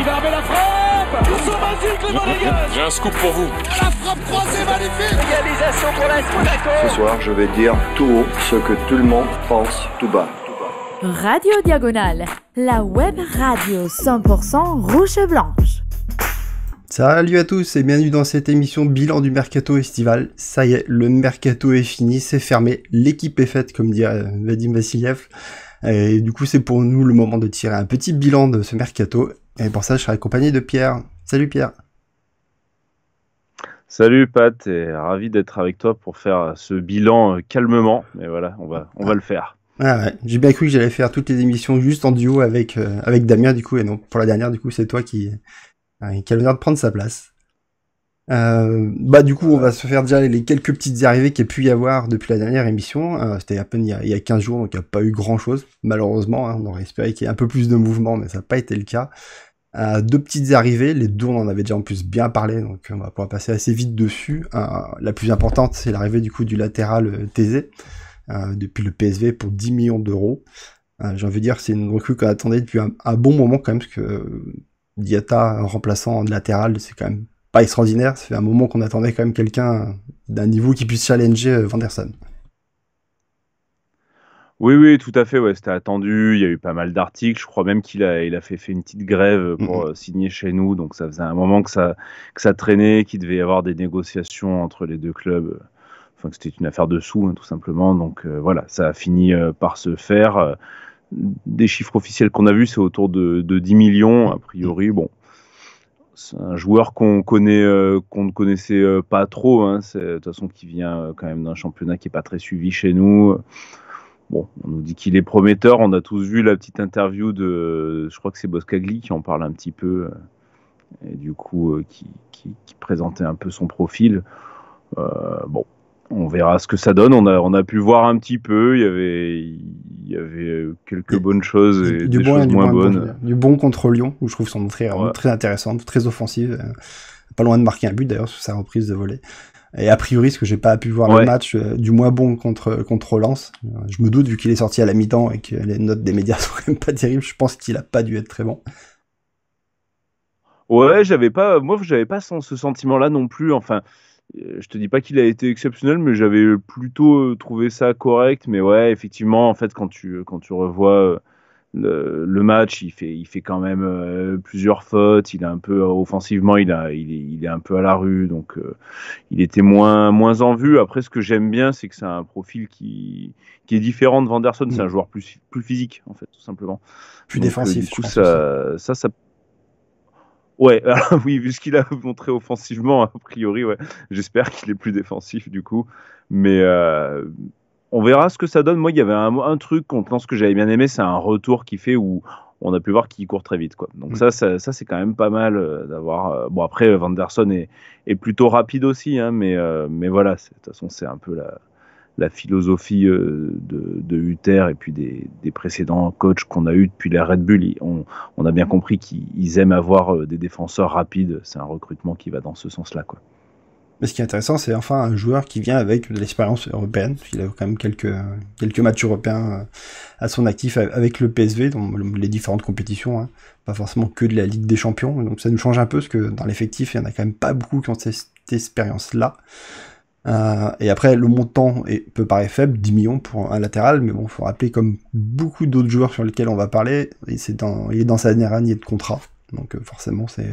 Il va la frappe J'ai un scoop pour vous. frappe magnifique Ce soir, je vais dire tout haut ce que tout le monde pense tout bas. Radio Diagonale, la web radio 100% rouge et blanche. Salut à tous et bienvenue dans cette émission bilan du mercato estival. Ça y est, le mercato est fini, c'est fermé, l'équipe est faite comme dit euh, Vadim Vassiliev. Et du coup, c'est pour nous le moment de tirer un petit bilan de ce mercato et pour ça, je serai accompagné de Pierre. Salut Pierre. Salut Pat, et ravi d'être avec toi pour faire ce bilan euh, calmement. Mais voilà, on va, on va le faire. Ah j'ai bien cru que j'allais faire toutes les émissions juste en duo avec, euh, avec Damien, du coup, et non, pour la dernière, du coup, c'est toi qui, as euh, a l'honneur de prendre sa place. bah, du coup, on va se faire déjà les quelques petites arrivées qu'il y a pu y avoir depuis la dernière émission. C'était à peine il y, a, 15 jours, donc il n'y a pas eu grand chose, malheureusement. Hein. on aurait espéré qu'il y ait un peu plus de mouvement, mais ça n'a pas été le cas deux petites arrivées, les deux on en avait déjà en plus bien parlé, donc on va pouvoir passer assez vite dessus. la plus importante, c'est l'arrivée du coup du latéral euh, TZ, euh, depuis le PSV pour 10 millions d'euros. Euh, j'ai envie de dire c'est une recrue qu'on attendait depuis un, bon moment quand même, parce que Diata remplaçant en latéral, c'est quand même pas extraordinaire. C'est un moment qu'on attendait quand même quelqu'un d'un niveau qui puisse challenger Vanderson. Oui, oui, tout à fait. c'était attendu. Il y a eu pas mal d'articles. Je crois même qu'il a, fait, une petite grève mm, pour mm. Euh, signer chez nous. Donc ça faisait un moment que ça, traînait, qu'il devait y avoir des négociations entre les deux clubs. Enfin, que c'était une affaire de sous, hein, tout simplement. Donc euh, voilà, ça a fini euh, par se faire. Des chiffres officiels qu'on a vus, c'est autour de, 10 millions, a priori. Mm. Bon, c'est un joueur qu'on connaît, qu'on ne connaissait pas trop. Hein. de toute façon, qui vient quand même d'un championnat qui n'est pas très suivi chez nous. Bon, on nous dit qu'il est prometteur. On a tous vu la petite interview de, je crois que c'est Boscagli qui en parle un petit peu, euh, et du coup euh, qui, présentait un peu son profil. Euh, bon, on verra ce que ça donne. On a, on a pu voir un petit peu. Il y avait, il y avait quelques bonnes choses et des choses moins bonnes. Du bon contre Lyon, où je trouve son entrée très intéressante, très offensive. Pas loin de marquer un but d'ailleurs sur sa reprise de volée. Et a priori, ce que j'ai pas pu voir le match euh, du moins bon contre contre Lens, euh, je me doute vu qu'il est sorti à la mi-temps et que les notes des médias sont quand même pas terribles. Je pense qu'il a pas dû être très bon. Ouais, j'avais pas, moi j'avais pas ce sentiment-là non plus. Enfin, euh, je te dis pas qu'il a été exceptionnel, mais j'avais plutôt trouvé ça correct. Mais ouais, effectivement, en fait, quand tu quand tu revois le, match, il fait, il fait quand même euh, plusieurs fautes. Il est un peu offensivement, il, a, il, est, un peu à la rue, donc euh, il était moins, moins en vue. Après, ce que j'aime bien, c'est que c'est un profil qui, qui est différent de Vanderson. C'est un mm. joueur plus, plus physique, en fait, tout simplement. Plus euh, défensif. ça, ça, Ouais, oui, vu ce qu'il a montré offensivement, a priori, ouais, j'espère qu'il est plus défensif du coup. Mais, on verra ce que ça donne. Moi, il y avait un, truc qu'on pense que j'avais bien aimé, c'est un retour qui fait où on a pu voir qu'il court très vite. Quoi. Donc mm. ça, ça, c'est quand même pas mal euh, d'avoir... Euh, bon, après, Vanderson est, est plutôt rapide aussi, hein, mais, euh, mais voilà, de toute façon, c'est un peu la, philosophie de, de Uther et puis des, précédents coachs qu'on a eu depuis la Red Bull. on, a bien compris qu'ils aiment avoir des défenseurs rapides. C'est un recrutement qui va dans ce sens-là. Mais ce qui est intéressant, c'est enfin un joueur qui vient avec de l'expérience européenne. Il a quand même quelques, quelques matchs européens euh, à son actif avec le PSV, dans les différentes compétitions. Hein. Pas forcément que de la Ligue des Champions. Donc ça nous change un peu, parce que dans l'effectif, il n'y en a quand même pas beaucoup qui ont cette expérience-là. Euh, et après, le montant est, peut paraître faible, 10 millions pour un latéral, mais bon, faut rappeler, comme beaucoup d'autres joueurs sur lesquels on va parler, il est dans sa dernière année de contrat. Donc euh, forcément, c'est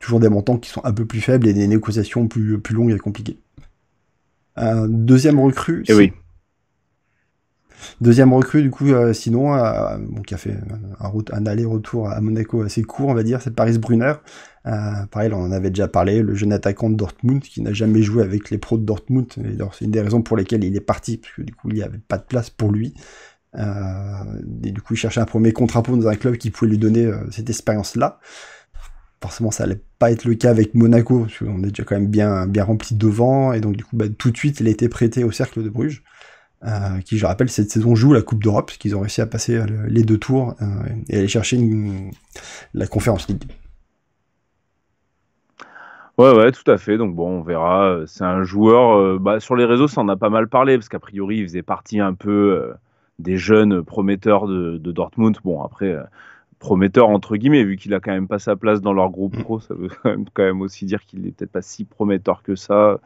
toujours des montants qui sont un peu plus faibles et des négociations plus, plus longues et compliquées. Euh, deuxième recrue. Eh oui. Deuxième recrue, du coup, euh, sinon, euh, qui a fait un, aller-retour à Monaco assez court, on va dire, c'est Paris Brunner. pareil, on en avait déjà parlé, le jeune attaquant de Dortmund qui n'a jamais joué avec les pros de Dortmund. C'est une des raisons pour lesquelles il est parti, parce que du coup, il n'y avait pas de place pour lui. et du coup, il cherchait un premier contre pour dans un club qui pouvait lui donner cette expérience-là forcément ça allait pas être le cas avec Monaco, parce qu'on est déjà quand même bien, bien rempli devant, et donc du coup bah, tout de suite il a été prêté au Cercle de Bruges, euh, qui je rappelle cette saison joue la Coupe d'Europe, parce qu'ils ont réussi à passer euh, les deux tours euh, et aller chercher la Conférence ligue. Ouais, ouais, tout à fait. Donc bon, on verra. C'est un joueur, bah, sur les réseaux ça en a pas mal parlé, parce qu'a priori il faisait partie un peu des jeunes prometteurs de, de, Dortmund. Bon, après, prometteur entre guillemets, vu qu'il a quand même pas sa place dans leur groupe mm. pro, ça veut quand même aussi dire qu'il n'est peut-être pas si prometteur que ça.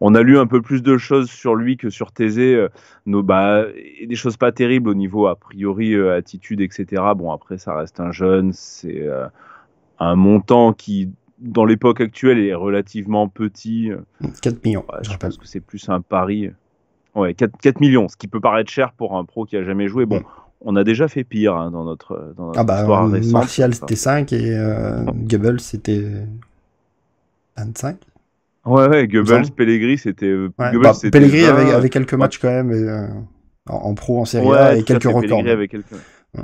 On a lu un peu plus de choses sur lui que sur Thésée, euh, nos, bah, des choses pas terribles au niveau a priori euh, attitude, etc. Bon après ça reste un jeune, c'est euh, un montant qui dans l'époque actuelle est relativement petit. 4 mm, millions. je, pense que c'est plus un pari. Ouais, 4, millions, ce qui peut paraître cher pour un pro qui a jamais joué. Bon. Mm on a déjà fait pire hein, dans notre, ah bah, histoire euh, Martial c'était 5 et euh, Goebbels c'était 25. Ouais, ouais, Goebbels, Pellegrini c'était. Euh, bah, Pellegrini avait, quelques matchs quand même en, pro, en série A et quelques records. Mm, mm.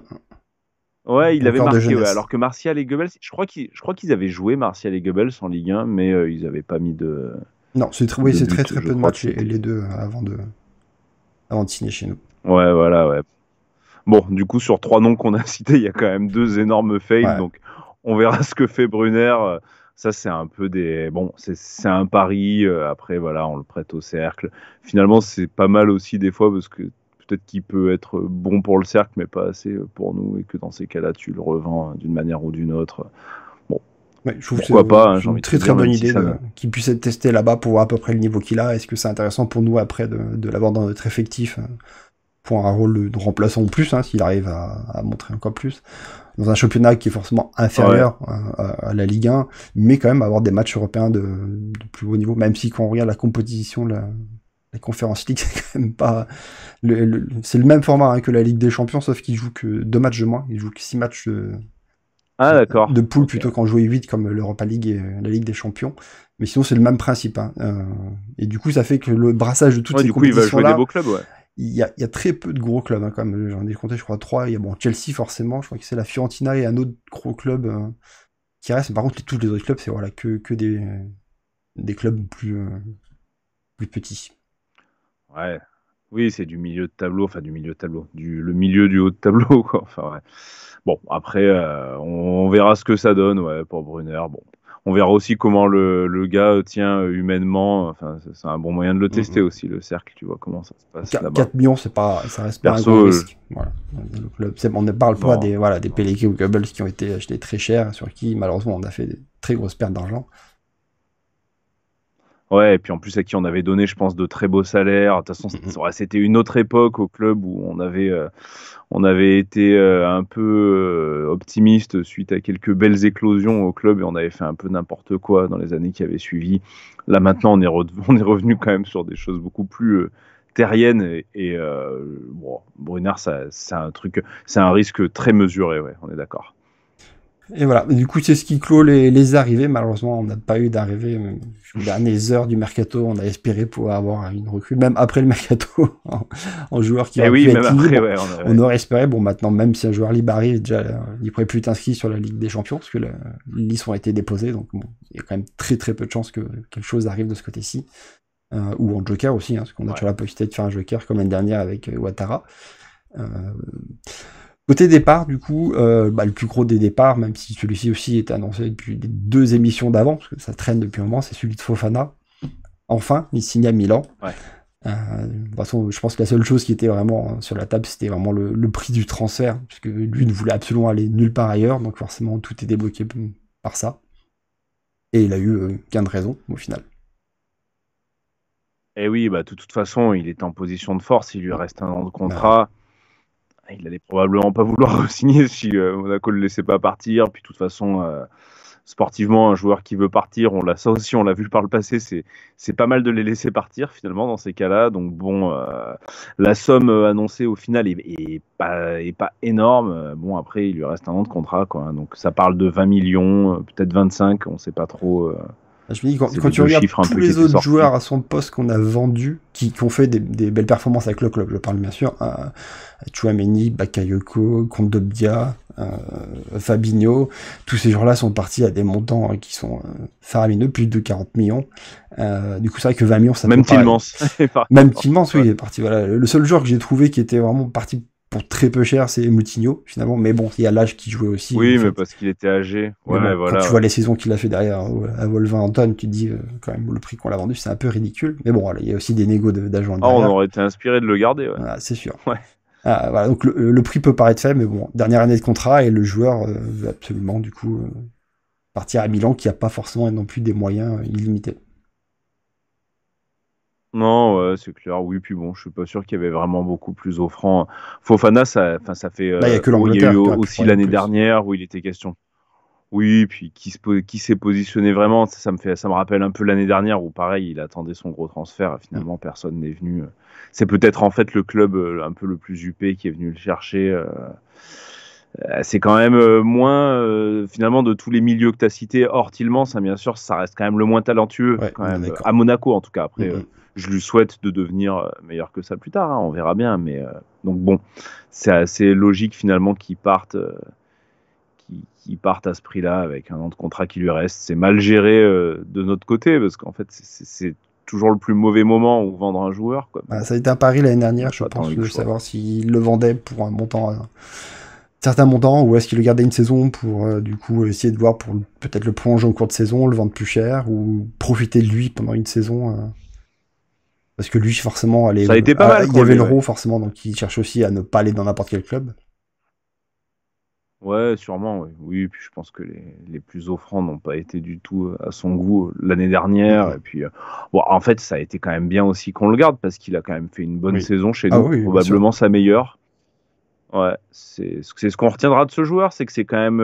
Ouais, il avait marqué. alors que Martial et Goebbels, je crois qu'ils avaient joué Martial et Goebbels en Ligue 1, mais ils n'avaient pas mis de. Non, c'est très, très peu de matchs les deux avant de, avant de signer chez nous. Ouais, voilà, ouais. Bon, du coup, sur trois noms qu'on a cités, il y a quand même deux énormes fails. Donc, on verra ce que fait Brunner. Ça, c'est un peu des. Bon, c'est un pari. Euh, après, voilà, on le prête au cercle. Finalement, c'est pas mal aussi des fois parce que peut-être qu'il peut être bon pour le cercle, mais pas assez pour nous. Et que dans ces cas-là, tu le revends d'une manière ou d'une autre. Bon. je trouve Pourquoi pas hein, une Très très bonne idée qu'il puisse être testé là-bas pour voir à peu près le niveau qu'il a. Est-ce que c'est intéressant pour nous après de, de l'avoir dans notre effectif euh, pour un rôle de remplaçant en plus, hein, s'il arrive à, à, montrer encore plus, dans un championnat qui est forcément inférieur euh, à, la Ligue 1, mais quand même avoir des matchs européens de, de plus haut niveau, même si quand on regarde la composition, la, la Conférence Ligue, c'est quand même pas... Le, c'est le même format hein, que la Ligue des Champions, sauf qu'il joue que deux matchs de moins, il joue que six matchs de, ah, d'accord. de poule plutôt qu'en jouer 8 comme l'Europa League et la Ligue des Champions. Mais sinon, c'est le même principe. Hein. Euh, et du coup, ça fait que le brassage de toutes ouais, ces compétitions-là... Ouais il y, a, il y a, très peu de gros clubs, hein, quand J'en ai compté, je crois, trois. Il y a bon, Chelsea, forcément. Je crois que c'est la Fiorentina et un autre gros club euh, qui reste. Par contre, tous les autres clubs, c'est voilà, que, que des, des clubs plus, euh, plus petits. Ouais. Oui, c'est du milieu de tableau, enfin du milieu de tableau, du, le milieu du haut de tableau. Quoi. Enfin, Bon, après, euh, on, verra ce que ça donne ouais, pour Brunner. Bon, on verra aussi comment le, gars euh, tient euh, humainement. Enfin, c'est un bon moyen de le mm-hmm. tester aussi, le cercle, tu vois, comment ça se passe. 4, millions, c'est pas, ça reste pas un gros euh, risque. on ne parle pas des, voilà, des ou Goebbels qui ont été achetés très cher, sur qui, malheureusement, on a fait des très grosses pertes d'argent. Ouais, et puis en plus à qui on avait donné, je pense, de très beaux salaires. De toute façon, mhm. c'était une autre époque au club où on avait, euh, on avait été euh, un peu euh, optimiste suite à quelques belles éclosions au club et on avait fait un peu n'importe quoi dans les années qui avaient suivi. Là maintenant, on est, on est revenu quand même sur des choses beaucoup plus terriennes et, bon, Brunard, c'est un truc, c'est un risque très mesuré, ouais, on est d'accord. Et voilà, du coup, c'est ce qui clôt les, arrivées. Malheureusement, on n'a pas eu d'arrivée. Euh, les dernières heures du mercato, on a espéré pouvoir avoir une recrue, même après le mercato, en, joueur qui va eh oui, être on, aurait espéré, bon, maintenant, même si un joueur libre arrive, déjà, euh, il pourrait plus être inscrit sur la Ligue des Champions, parce que les listes ont été déposées. Donc, il y a quand même très, très peu de chances que quelque chose arrive de ce côté-ci. Euh, ou en joker aussi, hein, parce qu'on a toujours la possibilité de faire un joker comme l'année dernière avec Ouattara. Euh, Côté départ, du coup, euh, bah, le plus gros des départs, même si celui-ci aussi est annoncé depuis deux émissions d'avant, parce que ça traîne depuis un moment, c'est celui de Fofana. Enfin, il signe à Milan. Euh, de toute façon, je pense que la seule chose qui était vraiment euh, sur la table, c'était vraiment le, prix du transfert, puisque lui ne voulait absolument aller nulle part ailleurs, donc forcément tout est débloqué par ça. Et il a eu gain de raison au final. Et eh oui, bah, de toute façon, il est en position de force, il lui reste un an de bah. contrat. Ah, il allait probablement pas vouloir signer si euh, Monaco ne le laissait pas partir. Puis de toute façon, euh, sportivement, un joueur qui veut partir, on l'a ça aussi, on l'a vu par le passé, c'est pas mal de les laisser partir finalement dans ces cas-là. Donc bon, euh, la somme annoncée au final est, pas, pas, énorme. Bon après, il lui reste un an de contrat, quoi. Hein. Donc ça parle de 20 millions, peut-être 25, on ne sait pas trop. Je me dis, quand, tu regardes tous les autres joueurs à son poste qu'on a vendus, qui, ont fait des, belles performances avec le club, je parle bien sûr, à, euh, Chouameni, Bakayoko, Kondobia, euh, Fabinho, tous ces joueurs là sont partis à des montants euh, qui sont faramineux, plus de 40 millions. du coup, c'est vrai que 20 millions, ça Même Tillmans. Même Tillmans, oui, il est parti. Voilà. Le seul joueur que j'ai trouvé qui était vraiment parti pour très peu cher, c'est Moutinho finalement. Mais bon, il y a l'âge qui jouait aussi. Oui, mais parce qu'il était âgé. Ouais, voilà. tu vois les saisons qu'il a fait derrière euh, à Anton, tu te dis euh, quand même le prix qu'on l'a vendu, c'est un peu ridicule. Mais bon, il y a aussi des négos d'agents. ah, on aurait été inspiré de le garder. Ouais. c'est sûr. Ah, donc euh, le, prix peut paraître faible, mais bon, dernière année de contrat et le joueur veut absolument du coup partir à Milan qui n'a pas forcément non plus des moyens illimités. Non, ouais, c'est clair, oui. Puis bon, je suis pas sûr qu'il y avait vraiment beaucoup plus offrant. Fofana, ça, ça fait. Bah, il y a euh, aussi l'année dernière où il était question. Oui, puis qui, qui s'est positionné vraiment, ça, me fait, ça me rappelle un peu l'année dernière où pareil, il attendait son gros transfert finalement mm. personne n'est venu. Euh. C'est peut-être en fait le club euh, un peu le plus huppé qui est venu le chercher. C'est quand même moins finalement de tous les milieux que tu as cités hors hein, bien sûr, ça reste quand même le moins talentueux à Monaco en tout cas après. Mm, mm. Je lui souhaite de devenir euh, meilleur que ça plus tard, hein, on verra bien. Mais euh, donc bon, c'est assez logique finalement euh, qu'il parte, à ce prix-là avec un an de contrat qui lui reste. C'est mal géré de notre côté parce qu'en fait c'est toujours le plus mauvais moment où vendre un joueur. Ah, ça a été à Paris l'année dernière, je pense, de savoir s'il le vendait pour un montant certains montants, ou est-ce qu'il le gardait une saison pour du coup essayer de voir pour peut-être le plonger en cours de saison, le vendre plus cher ou profiter de lui pendant une saison parce que lui forcément allait été pas ah, il y avait le forcément donc il cherche aussi à ne pas aller dans n'importe quel club ouais sûrement oui puis je pense que les, les plus offrants n'ont pas été du tout euh, à son goût euh, l'année dernière et puis euh, bon, en fait ça a été quand même bien aussi qu'on le garde parce qu'il a quand même fait une bonne saison chez ah nous probablement sa meilleure Ouais, c'est ce qu'on retiendra de ce joueur, c'est que c'est quand même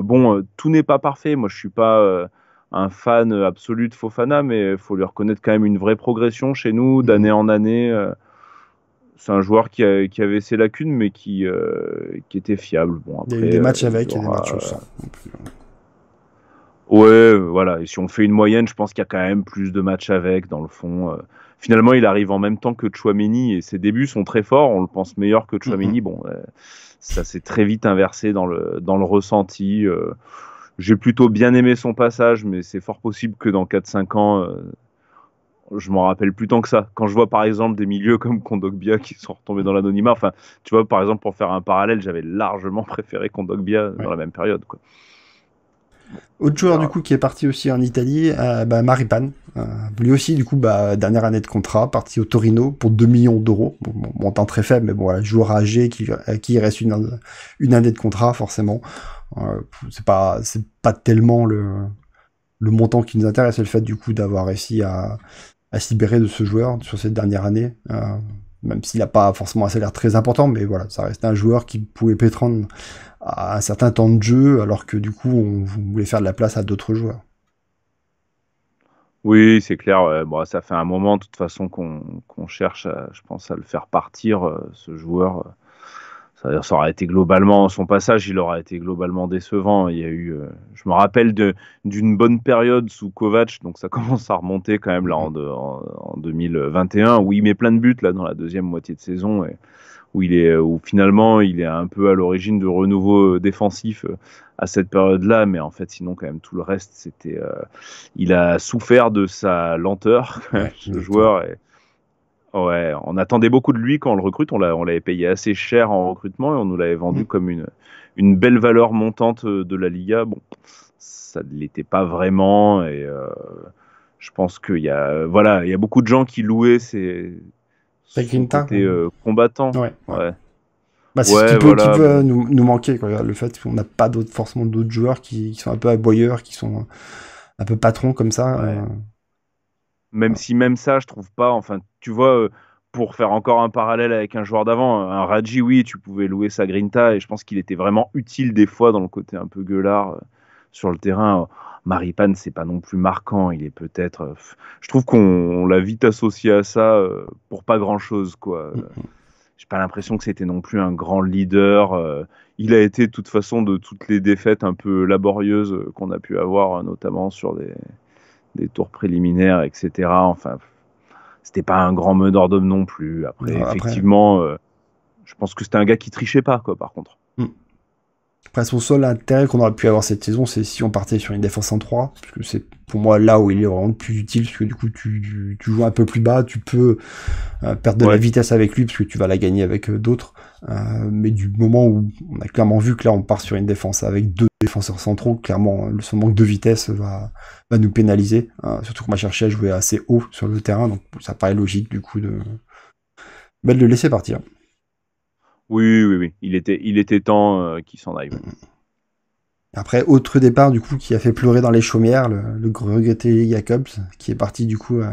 bon. tout n'est pas parfait. Moi, je suis pas un fan absolu de Fofana, mais il faut lui reconnaître quand même une vraie progression chez nous mhm. d'année en année. Euh. C'est un joueur qui, avait ses lacunes, mais qui, euh, était fiable. Bon, après, il y a des matchs avec des matchs Ouais, voilà. Et si on fait une moyenne, je pense qu'il y a quand même plus de matchs avec, dans le fond. Euh. Finalement, il arrive en même temps que Chouameni et ses débuts sont très forts. On le pense meilleur que Chouameni. Mhm. Bon, ça s'est très vite inversé dans le, dans le ressenti. J'ai plutôt bien aimé son passage, mais c'est fort possible que dans 4-5 ans, euh, je m'en rappelle plus tant que ça. Quand je vois par exemple des milieux comme Condogbia qui sont retombés dans l'anonymat, enfin, tu vois, par exemple, pour faire un parallèle, j'avais largement préféré Kondogbia dans la même période. Quoi. Autre joueur du coup qui est parti aussi en Italie, euh, bah, Maripane. Euh, lui aussi du coup bah, dernière année de contrat, parti au Torino pour 2 millions d'euros. montant très faible, mais bon voilà, joueur âgé qui, qui reste une, une année de contrat forcément. Euh, c'est pas c'est pas tellement le, le montant qui nous intéresse, c'est le fait du coup d'avoir réussi à, à se libérer de ce joueur sur cette dernière année même s'il n'a pas forcément un salaire très important, mais voilà, ça reste un joueur qui pouvait pétrendre à un certain temps de jeu, alors que du coup, on voulait faire de la place à d'autres joueurs. Oui, c'est clair. bon, ça fait un moment, de toute façon, qu'on cherche, à, euh, je pense, à le faire partir, euh, ce joueur euh ça, été globalement son passage, il aura été globalement décevant. Il y a eu, euh, je me rappelle d'une bonne période sous Kovac, donc ça commence à remonter quand même là en, en, 2021 où il met plein de buts là dans la deuxième moitié de saison et où il est, où finalement il est un peu à l'origine de renouveau euh, défensif euh, à cette période-là, mais en fait sinon quand même tout le reste c'était, il a souffert de sa lenteur, ce joueur. Ouais, on attendait beaucoup de lui quand on le recrute. On, l'a, on l'avait payé assez cher en recrutement et on nous l'avait vendu mm. comme une, une belle valeur montante euh, de la Liga. Bon, ça ne l'était pas vraiment. Et euh, je pense qu'il y, a, voilà, il y a beaucoup de gens qui louaient ces combattants. Euh, combattant. Ouais. Bah, c'est ce qui peut, nous, manquer. Le fait qu'on n'a pas d'autres, forcément d'autres joueurs qui, sont un peu aboyeurs, qui sont un peu patrons comme ça. Même si même ça, je trouve pas. Enfin, tu vois, euh, pour faire encore un parallèle avec un joueur d'avant, un Raji, oui, tu pouvais louer sa grinta et je pense qu'il était vraiment utile des fois dans le côté un peu gueulard euh, sur le terrain. Maripane, c'est pas non plus marquant. Il est peut-être. Euh, je trouve qu'on l'a vite associé à ça pour pas grand-chose, quoi. Mm-hmm. J'ai pas l'impression que c'était non plus un grand leader. Il a été, de toute façon, de toutes les défaites un peu laborieuses qu'on a pu avoir, notamment sur des des tours préliminaires, etc. Enfin, c'était pas un grand meneur d'homme non plus. Après, effectivement, euh, je pense que c'était un gars qui trichait pas, quoi, par contre. Après, son seul intérêt qu'on aurait pu avoir cette saison, c'est si on partait sur une défense en 3, parce que c'est pour moi là où il est vraiment le plus utile, parce que du coup, tu, joues un peu plus bas, tu peux euh, perdre de la vitesse avec lui, parce que tu vas la gagner avec euh, d'autres. Euh, mais du moment où on a clairement vu que là, on part sur une défense avec deux défenseurs centraux, clairement, son manque de vitesse va, nous pénaliser, hein. surtout qu'on va chercher à jouer assez haut sur le terrain, donc ça paraît logique du coup de bah, le laisser partir. Oui, oui, oui. Il était, il était temps euh, qu'il s'en aille. Mm, mm. Après, autre départ, du coup, qui a fait pleurer dans les chaumières, le, le Jacobs, qui est parti, du coup, euh,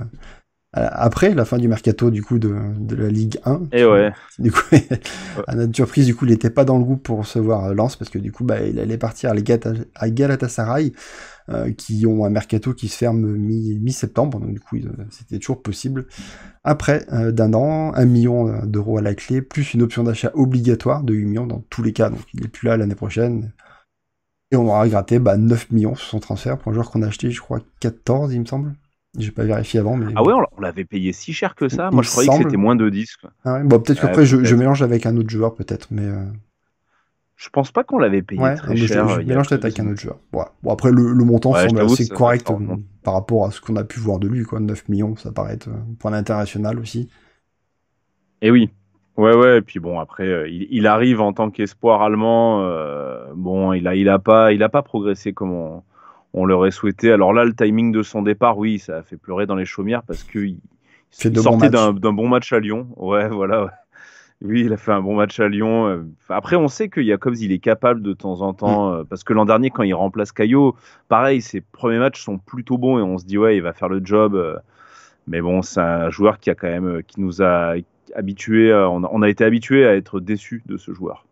euh, après la fin du mercato du coup de, de la Ligue 1. Et eh ouais. Du coup, à notre surprise, du coup, il n'était pas dans le groupe pour recevoir euh, Lance parce que du coup, bah, il allait partir à Galatasaray euh, qui ont un mercato qui se ferme mi-septembre. donc du coup, c'était toujours possible. Après d'un an, un million d'euros à la clé, plus une option d'achat obligatoire de 8 millions dans tous les cas. Donc il n'est plus là l'année prochaine. Et on aura gratté bah, 9 millions sur son transfert pour un joueur qu'on a acheté, je crois, 14, il me semble. J'ai pas vérifié avant, mais. Ah ouais, on l'avait payé si cher que ça. Moi, je croyais que c'était moins de 10. Ah ouais. bon, peut-être que ah qu'après, je, mélange avec un autre joueur, peut-être, mais. Euh. Je pense pas qu'on l'avait payé très cher. Je, mélange peut-être avec un autre joueur. Bon, après, le, montant semble correct euh, par rapport à ce qu'on a pu voir de lui, quoi. 9 millions, ça paraît être un euh, point international aussi. Eh oui. Ouais, ouais, et puis bon, après, il, arrive en tant qu'espoir allemand. bon, il a, il, a pas, il pas progressé comme on, on leur souhaité. Alors là, le timing de son départ, oui, ça a fait pleurer dans les chaumières parce qu'il sortait d'un bon match à Lyon. Ouais, voilà. Oui, il a fait un bon match à Lyon. Euh, après, on sait que comme il est capable de temps en temps, mm. euh, parce que l'an dernier, quand il remplace Caillot, pareil, ses premiers matchs sont plutôt bons et on se dit, ouais, il va faire le job. Euh. Mais bon, c'est un joueur qui a quand même, qui nous a habitué, on a, on a été habitué à être déçus de ce joueur.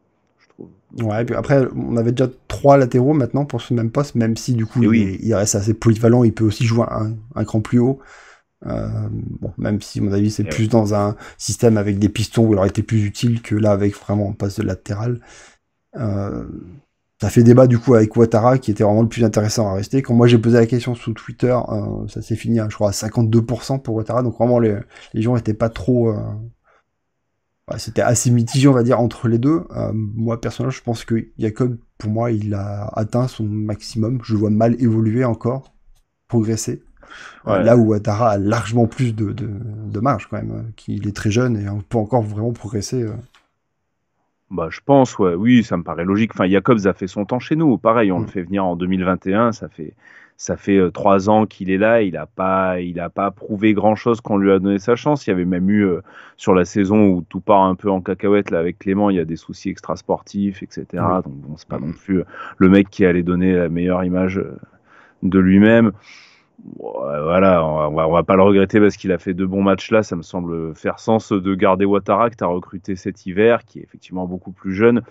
Ouais, puis après, on avait déjà trois latéraux maintenant pour ce même poste, même si du coup, il, reste assez polyvalent, il peut aussi jouer un, un cran plus haut. Euh, bon, même si, à mon avis, c'est plus dans un système avec des pistons où il aurait été plus utile que là avec vraiment un poste de latéral. Euh, ça fait débat du coup avec Ouattara qui était vraiment le plus intéressant à rester. Quand moi j'ai posé la question sous Twitter, euh, ça s'est fini, hein, je crois, à 52% pour Ouattara, donc vraiment les, les gens n'étaient pas trop euh, c'était assez mitigé, on va dire, entre les deux. Euh, moi, personnellement, je pense que Jacob, pour moi, il a atteint son maximum. Je vois mal évoluer encore, progresser. Euh, là où Atara a largement plus de, marge, quand même, hein, qu'il est très jeune et on peut encore vraiment progresser. Euh. Bah, je pense, oui, ça me paraît logique. Enfin, Jacobs a fait son temps chez nous. Pareil, on le mm. fait venir en 2021, ça fait, ça fait euh, trois ans qu'il est là, il n'a pas, pas prouvé grand-chose qu'on lui a donné sa chance. Il y avait même eu euh, sur la saison où tout part un peu en cacahuète là, avec Clément, il y a des soucis extrasportifs, etc. Donc bon, c'est pas non plus euh, le mec qui allait donner la meilleure image de lui-même. Voilà, on va, va pas le regretter parce qu'il a fait deux bons matchs là. Ça me semble faire sens de garder Ouattara que tu as recruté cet hiver, qui est effectivement beaucoup plus jeune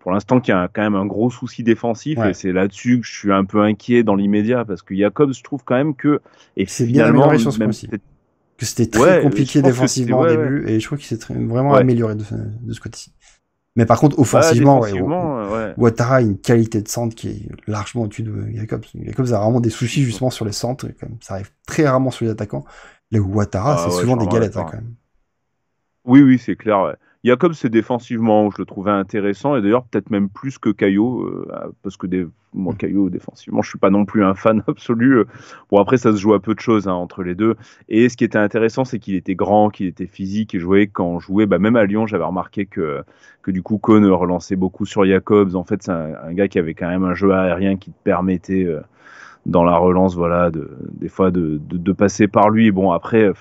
pour l'instant il y a quand même un gros souci défensif et c'est là-dessus que je suis un peu inquiet dans l'immédiat parce que Jacobs je trouve quand même que et c'est finalement bien sur ce même que c'était très compliqué défensivement au début et je crois qu'il s'est vraiment amélioré de, ce côté-ci. Mais par contre bah, offensivement, euh, Ouattara a une qualité de centre qui est largement au-dessus de Jacobs. Jacobs a vraiment des soucis justement sur les centres, ça arrive très rarement sur les attaquants. Les Ouattara, bah c'est souvent des galettes hein, quand même. Oui oui c'est clair jacobs c'est défensivement je le trouvais intéressant, et d'ailleurs peut-être même plus que Caillot, euh, parce que des, moi, mm. Caillot, défensivement, je ne suis pas non plus un fan absolu. Euh. Bon, après, ça se joue à peu de choses hein, entre les deux. Et ce qui était intéressant, c'est qu'il était grand, qu'il était physique, et jouait quand on jouait, bah, même à Lyon, j'avais remarqué que, que du coup, Cohn relançait beaucoup sur Jacobs. En fait, c'est un, gars qui avait quand même un jeu aérien qui te permettait, euh, dans la relance, voilà, des fois de, passer par lui. Bon, après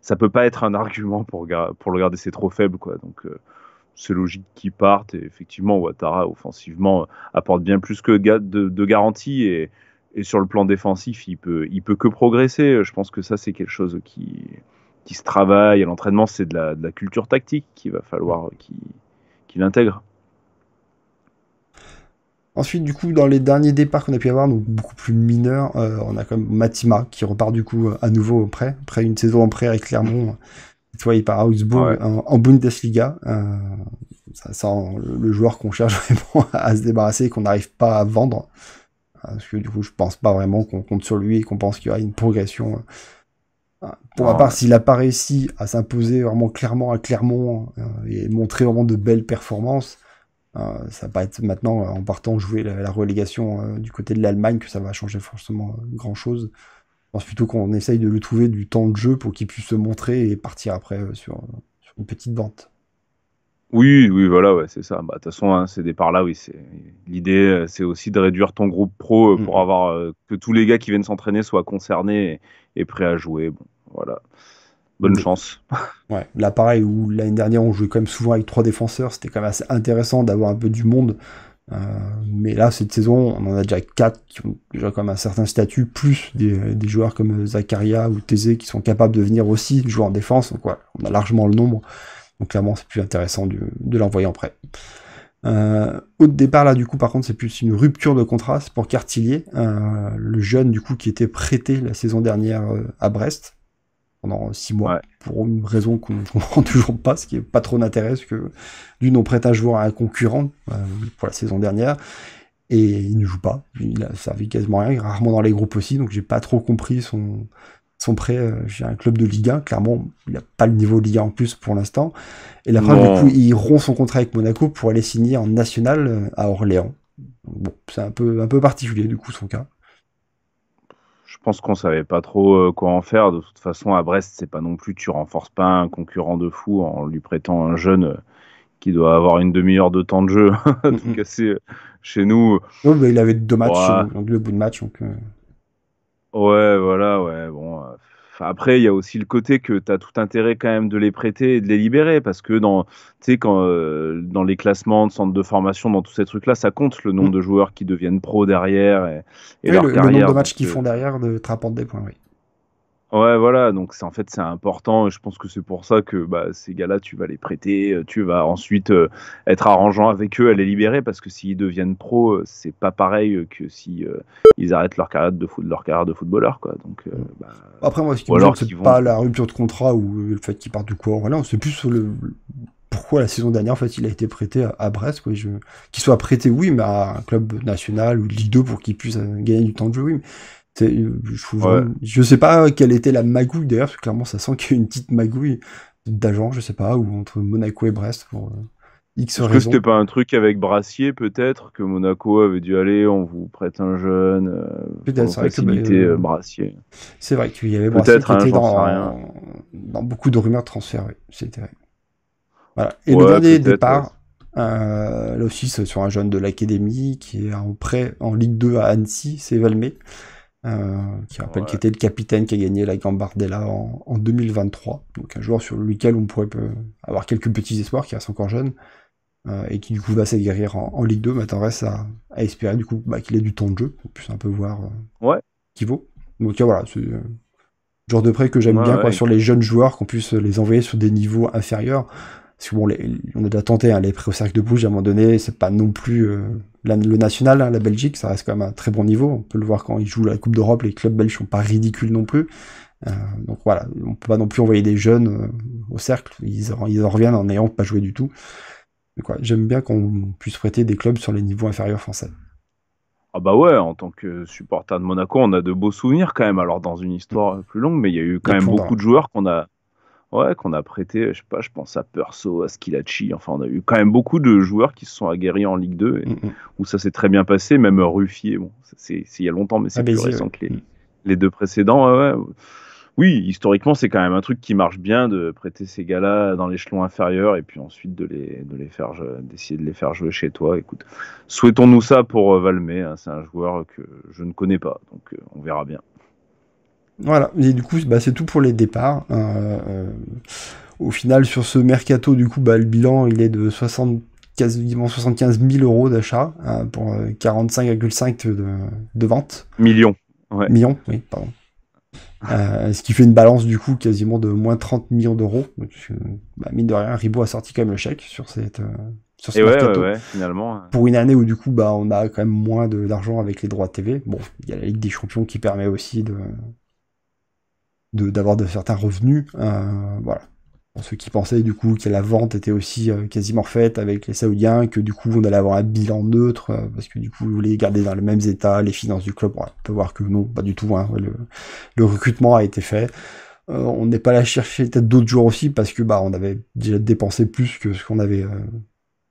ça peut pas être un argument pour, pour le garder, c'est trop faible, quoi. Donc, euh, c'est logique qu'ils partent. Et effectivement, Ouattara, offensivement, euh, apporte bien plus que de, de garantie. Et, et, sur le plan défensif, il peut, il peut que progresser. Euh, je pense que ça, c'est quelque chose qui, qui se travaille à l'entraînement. C'est de la, culture tactique qu'il va falloir qu'il intègre. Ensuite, du coup, dans les derniers départs qu'on a pu avoir, donc beaucoup plus mineurs, euh, on a comme Matima qui repart du coup à nouveau au prêt, après une saison en prêt avec Clermont. Tu vois, il part à Augsbourg en, Bundesliga. Euh, ça, le, joueur qu'on cherche vraiment à, se débarrasser et qu'on n'arrive pas à vendre. Parce que du coup, je pense pas vraiment qu'on compte sur lui et qu'on pense qu'il y aura une progression. Euh, pour ma part, s'il n'a pas réussi à s'imposer vraiment clairement à Clermont et montrer vraiment de belles performances, euh, ça va pas être maintenant euh, en partant jouer la, relégation euh, du côté de l'Allemagne que ça va changer forcément grand chose. Je pense plutôt qu'on essaye de lui trouver du temps de jeu pour qu'il puisse se montrer et partir après sur, une petite vente. Oui, oui, voilà, ouais, c'est ça. Bah, de toute façon, hein, ces départs-là, oui, l'idée, c'est aussi de réduire ton groupe pro pour mm. avoir que tous les gars qui viennent s'entraîner soient concernés et, prêts à jouer. voilà. Bonne chance. Ouais, là pareil, où l'année dernière on jouait quand même souvent avec trois défenseurs, c'était quand même assez intéressant d'avoir un peu du monde. Euh, mais là, cette saison, on en a déjà quatre qui ont déjà quand même un certain statut, plus des, joueurs comme euh, Zakaria ou Tézé qui sont capables de venir aussi jouer en défense. Donc ouais, on a largement le nombre. Donc clairement, c'est plus intéressant de, l'envoyer en prêt. Euh, autre départ là du coup par contre c'est plus une rupture de contrat, c'est pour Cartillier, le jeune du coup qui était prêté la saison dernière à Brest, pendant euh, six mois pour une raison qu'on ne comprend toujours pas, ce qui est pas trop d'intérêt, parce que d'une, on prête un joueur à un concurrent euh, pour la saison dernière, et il ne joue pas. Il a servi quasiment rien, rarement dans les groupes aussi, donc j'ai pas trop compris son, son prêt euh, chez un club de Ligue 1. Clairement, il n'a pas le niveau Ligue 1 en plus pour l'instant. Et la fin, du coup, il rompt son contrat avec Monaco pour aller signer en national à Orléans. Bon, c'est un peu, un peu particulier du coup son cas je pense qu'on savait pas trop euh, quoi en faire. De toute façon, à Brest, c'est pas non plus tu renforces pas un concurrent de fou en lui prêtant un jeune euh, qui doit avoir une demi-heure de temps de jeu. Mm-hmm. donc euh, c'est chez nous. mais il avait deux matchs, le bout de match. Donc, Ouais, voilà, ouais, bon après, il y a aussi le côté que tu as tout intérêt quand même de les prêter et de les libérer parce que dans, quand, euh, dans les classements de centres de formation, dans tous ces trucs-là, ça compte le nombre mm. de joueurs qui deviennent pro derrière et, et leur le, nombre de matchs qu'ils euh, font derrière de, te des points. Oui. Ouais, voilà. Donc, en fait, c'est important. je pense que c'est pour ça que bah, ces gars-là, tu vas les prêter. Euh, tu vas ensuite euh, être arrangeant avec eux à les libérer parce que s'ils deviennent pros, euh, c'est pas pareil que si arrêtent leur carrière de foot, leur carrière de footballeur, quoi. Donc, mm. bah, après, moi, ce qui me c'est pas la rupture de contrat ou le fait qu'ils partent du On Voilà, c'est plus le pourquoi la saison dernière, en fait, il a été prêté à, Brest. Qu'il soit prêté, oui, mais à un club national ou Ligue 2 pour qu'il puisse gagner du temps de jeu, oui. Mais euh, je, sais pas quelle était la magouille d'ailleurs, parce que clairement ça sent qu'il y a une petite magouille d'agent, je sais pas, ou entre Monaco et Brest pour x euh, X Est-ce que c'était pas un truc avec Brassier peut-être que Monaco avait dû aller, on vous prête un jeune, euh, peut c'est euh, Brassier. C'est vrai qu'il y avait Brassier qui hein, était dans, beaucoup de rumeurs de transfert, c'était vrai. Et le dernier départ. là aussi, c'est sur un jeune de l'académie qui est en prêt en Ligue 2 à Annecy, c'est Valmé. Euh, qui rappelle qui était le capitaine qui a gagné la Gambardella en, 2023. Donc un joueur sur lequel on pourrait avoir quelques petits espoirs, qui reste encore jeune. Euh, et qui du coup va s'aguerrir en, en, Ligue 2, mais à, à, espérer du coup bah, qu'il ait du temps de jeu, qu'on puisse un peu voir euh, ouais. qui vaut. Donc voilà, c'est le genre de prêt que j'aime bien sur les jeunes joueurs, qu'on puisse les envoyer sur des niveaux inférieurs. Parce que bon, on a déjà tenté les prix au cercle de bouge, à un moment donné, c'est pas non plus euh, le national, hein, la Belgique, ça reste quand même un très bon niveau. On peut le voir quand ils jouent la Coupe d'Europe, les clubs belges sont pas ridicules non plus. Euh, donc voilà, on peut pas non plus envoyer des jeunes euh, au cercle, ils en, reviennent en n'ayant pas joué du tout. J'aime bien qu'on puisse prêter des clubs sur les niveaux inférieurs français. Ah bah ouais, en tant que supporter de Monaco, on a de beaux souvenirs quand même. Alors dans une histoire plus longue, mais il y a eu quand même beaucoup de joueurs qu'on a Ouais, qu'on a prêté, je sais pas, je pense à Perso, à Skilachi. Enfin, on a eu quand même beaucoup de joueurs qui se sont aguerris en Ligue 2, mm, mm. où ça s'est très bien passé, même Ruffier. Bon, c'est il y a longtemps, mais c'est ah, plus récent que mm. les, deux précédents. Oui, historiquement, c'est quand même un truc qui marche bien de prêter ces gars-là dans l'échelon inférieur et puis ensuite de les, de les faire, d'essayer de les faire jouer chez toi. Écoute, souhaitons-nous ça pour euh, Valmé. Hein, c'est un joueur que je ne connais pas, donc euh, on verra bien. Voilà, et du coup, bah, c'est tout pour les départs. Euh, euh, au final, sur ce mercato, du coup, bah, le bilan, il est de 75 000 euros d'achat euh, pour 45,5 de, de vente. Millions. Millions, oui, pardon. ce qui fait une balance du coup quasiment de moins 30 millions d'euros. Bah, mine de rien, Ribot a sorti quand même le chèque sur cette. sur ce mercato. finalement. Pour une année où du coup bah, on a quand même moins d'argent avec les droits de TV. Bon, il y a la Ligue des Champions qui permet aussi de, d'avoir de, certains revenus. Euh, voilà. ceux qui pensaient du coup que la vente était aussi euh, quasiment faite avec les Saoudiens, que du coup on allait avoir un bilan neutre, euh, parce que du coup vous voulaient garder dans le même état les finances du club. on peut voir que non, pas du tout. Hein, le, recrutement a été fait. on n'est pas allé chercher peut-être d'autres joueurs aussi, parce que bah on avait déjà dépensé plus que ce qu'on avait euh,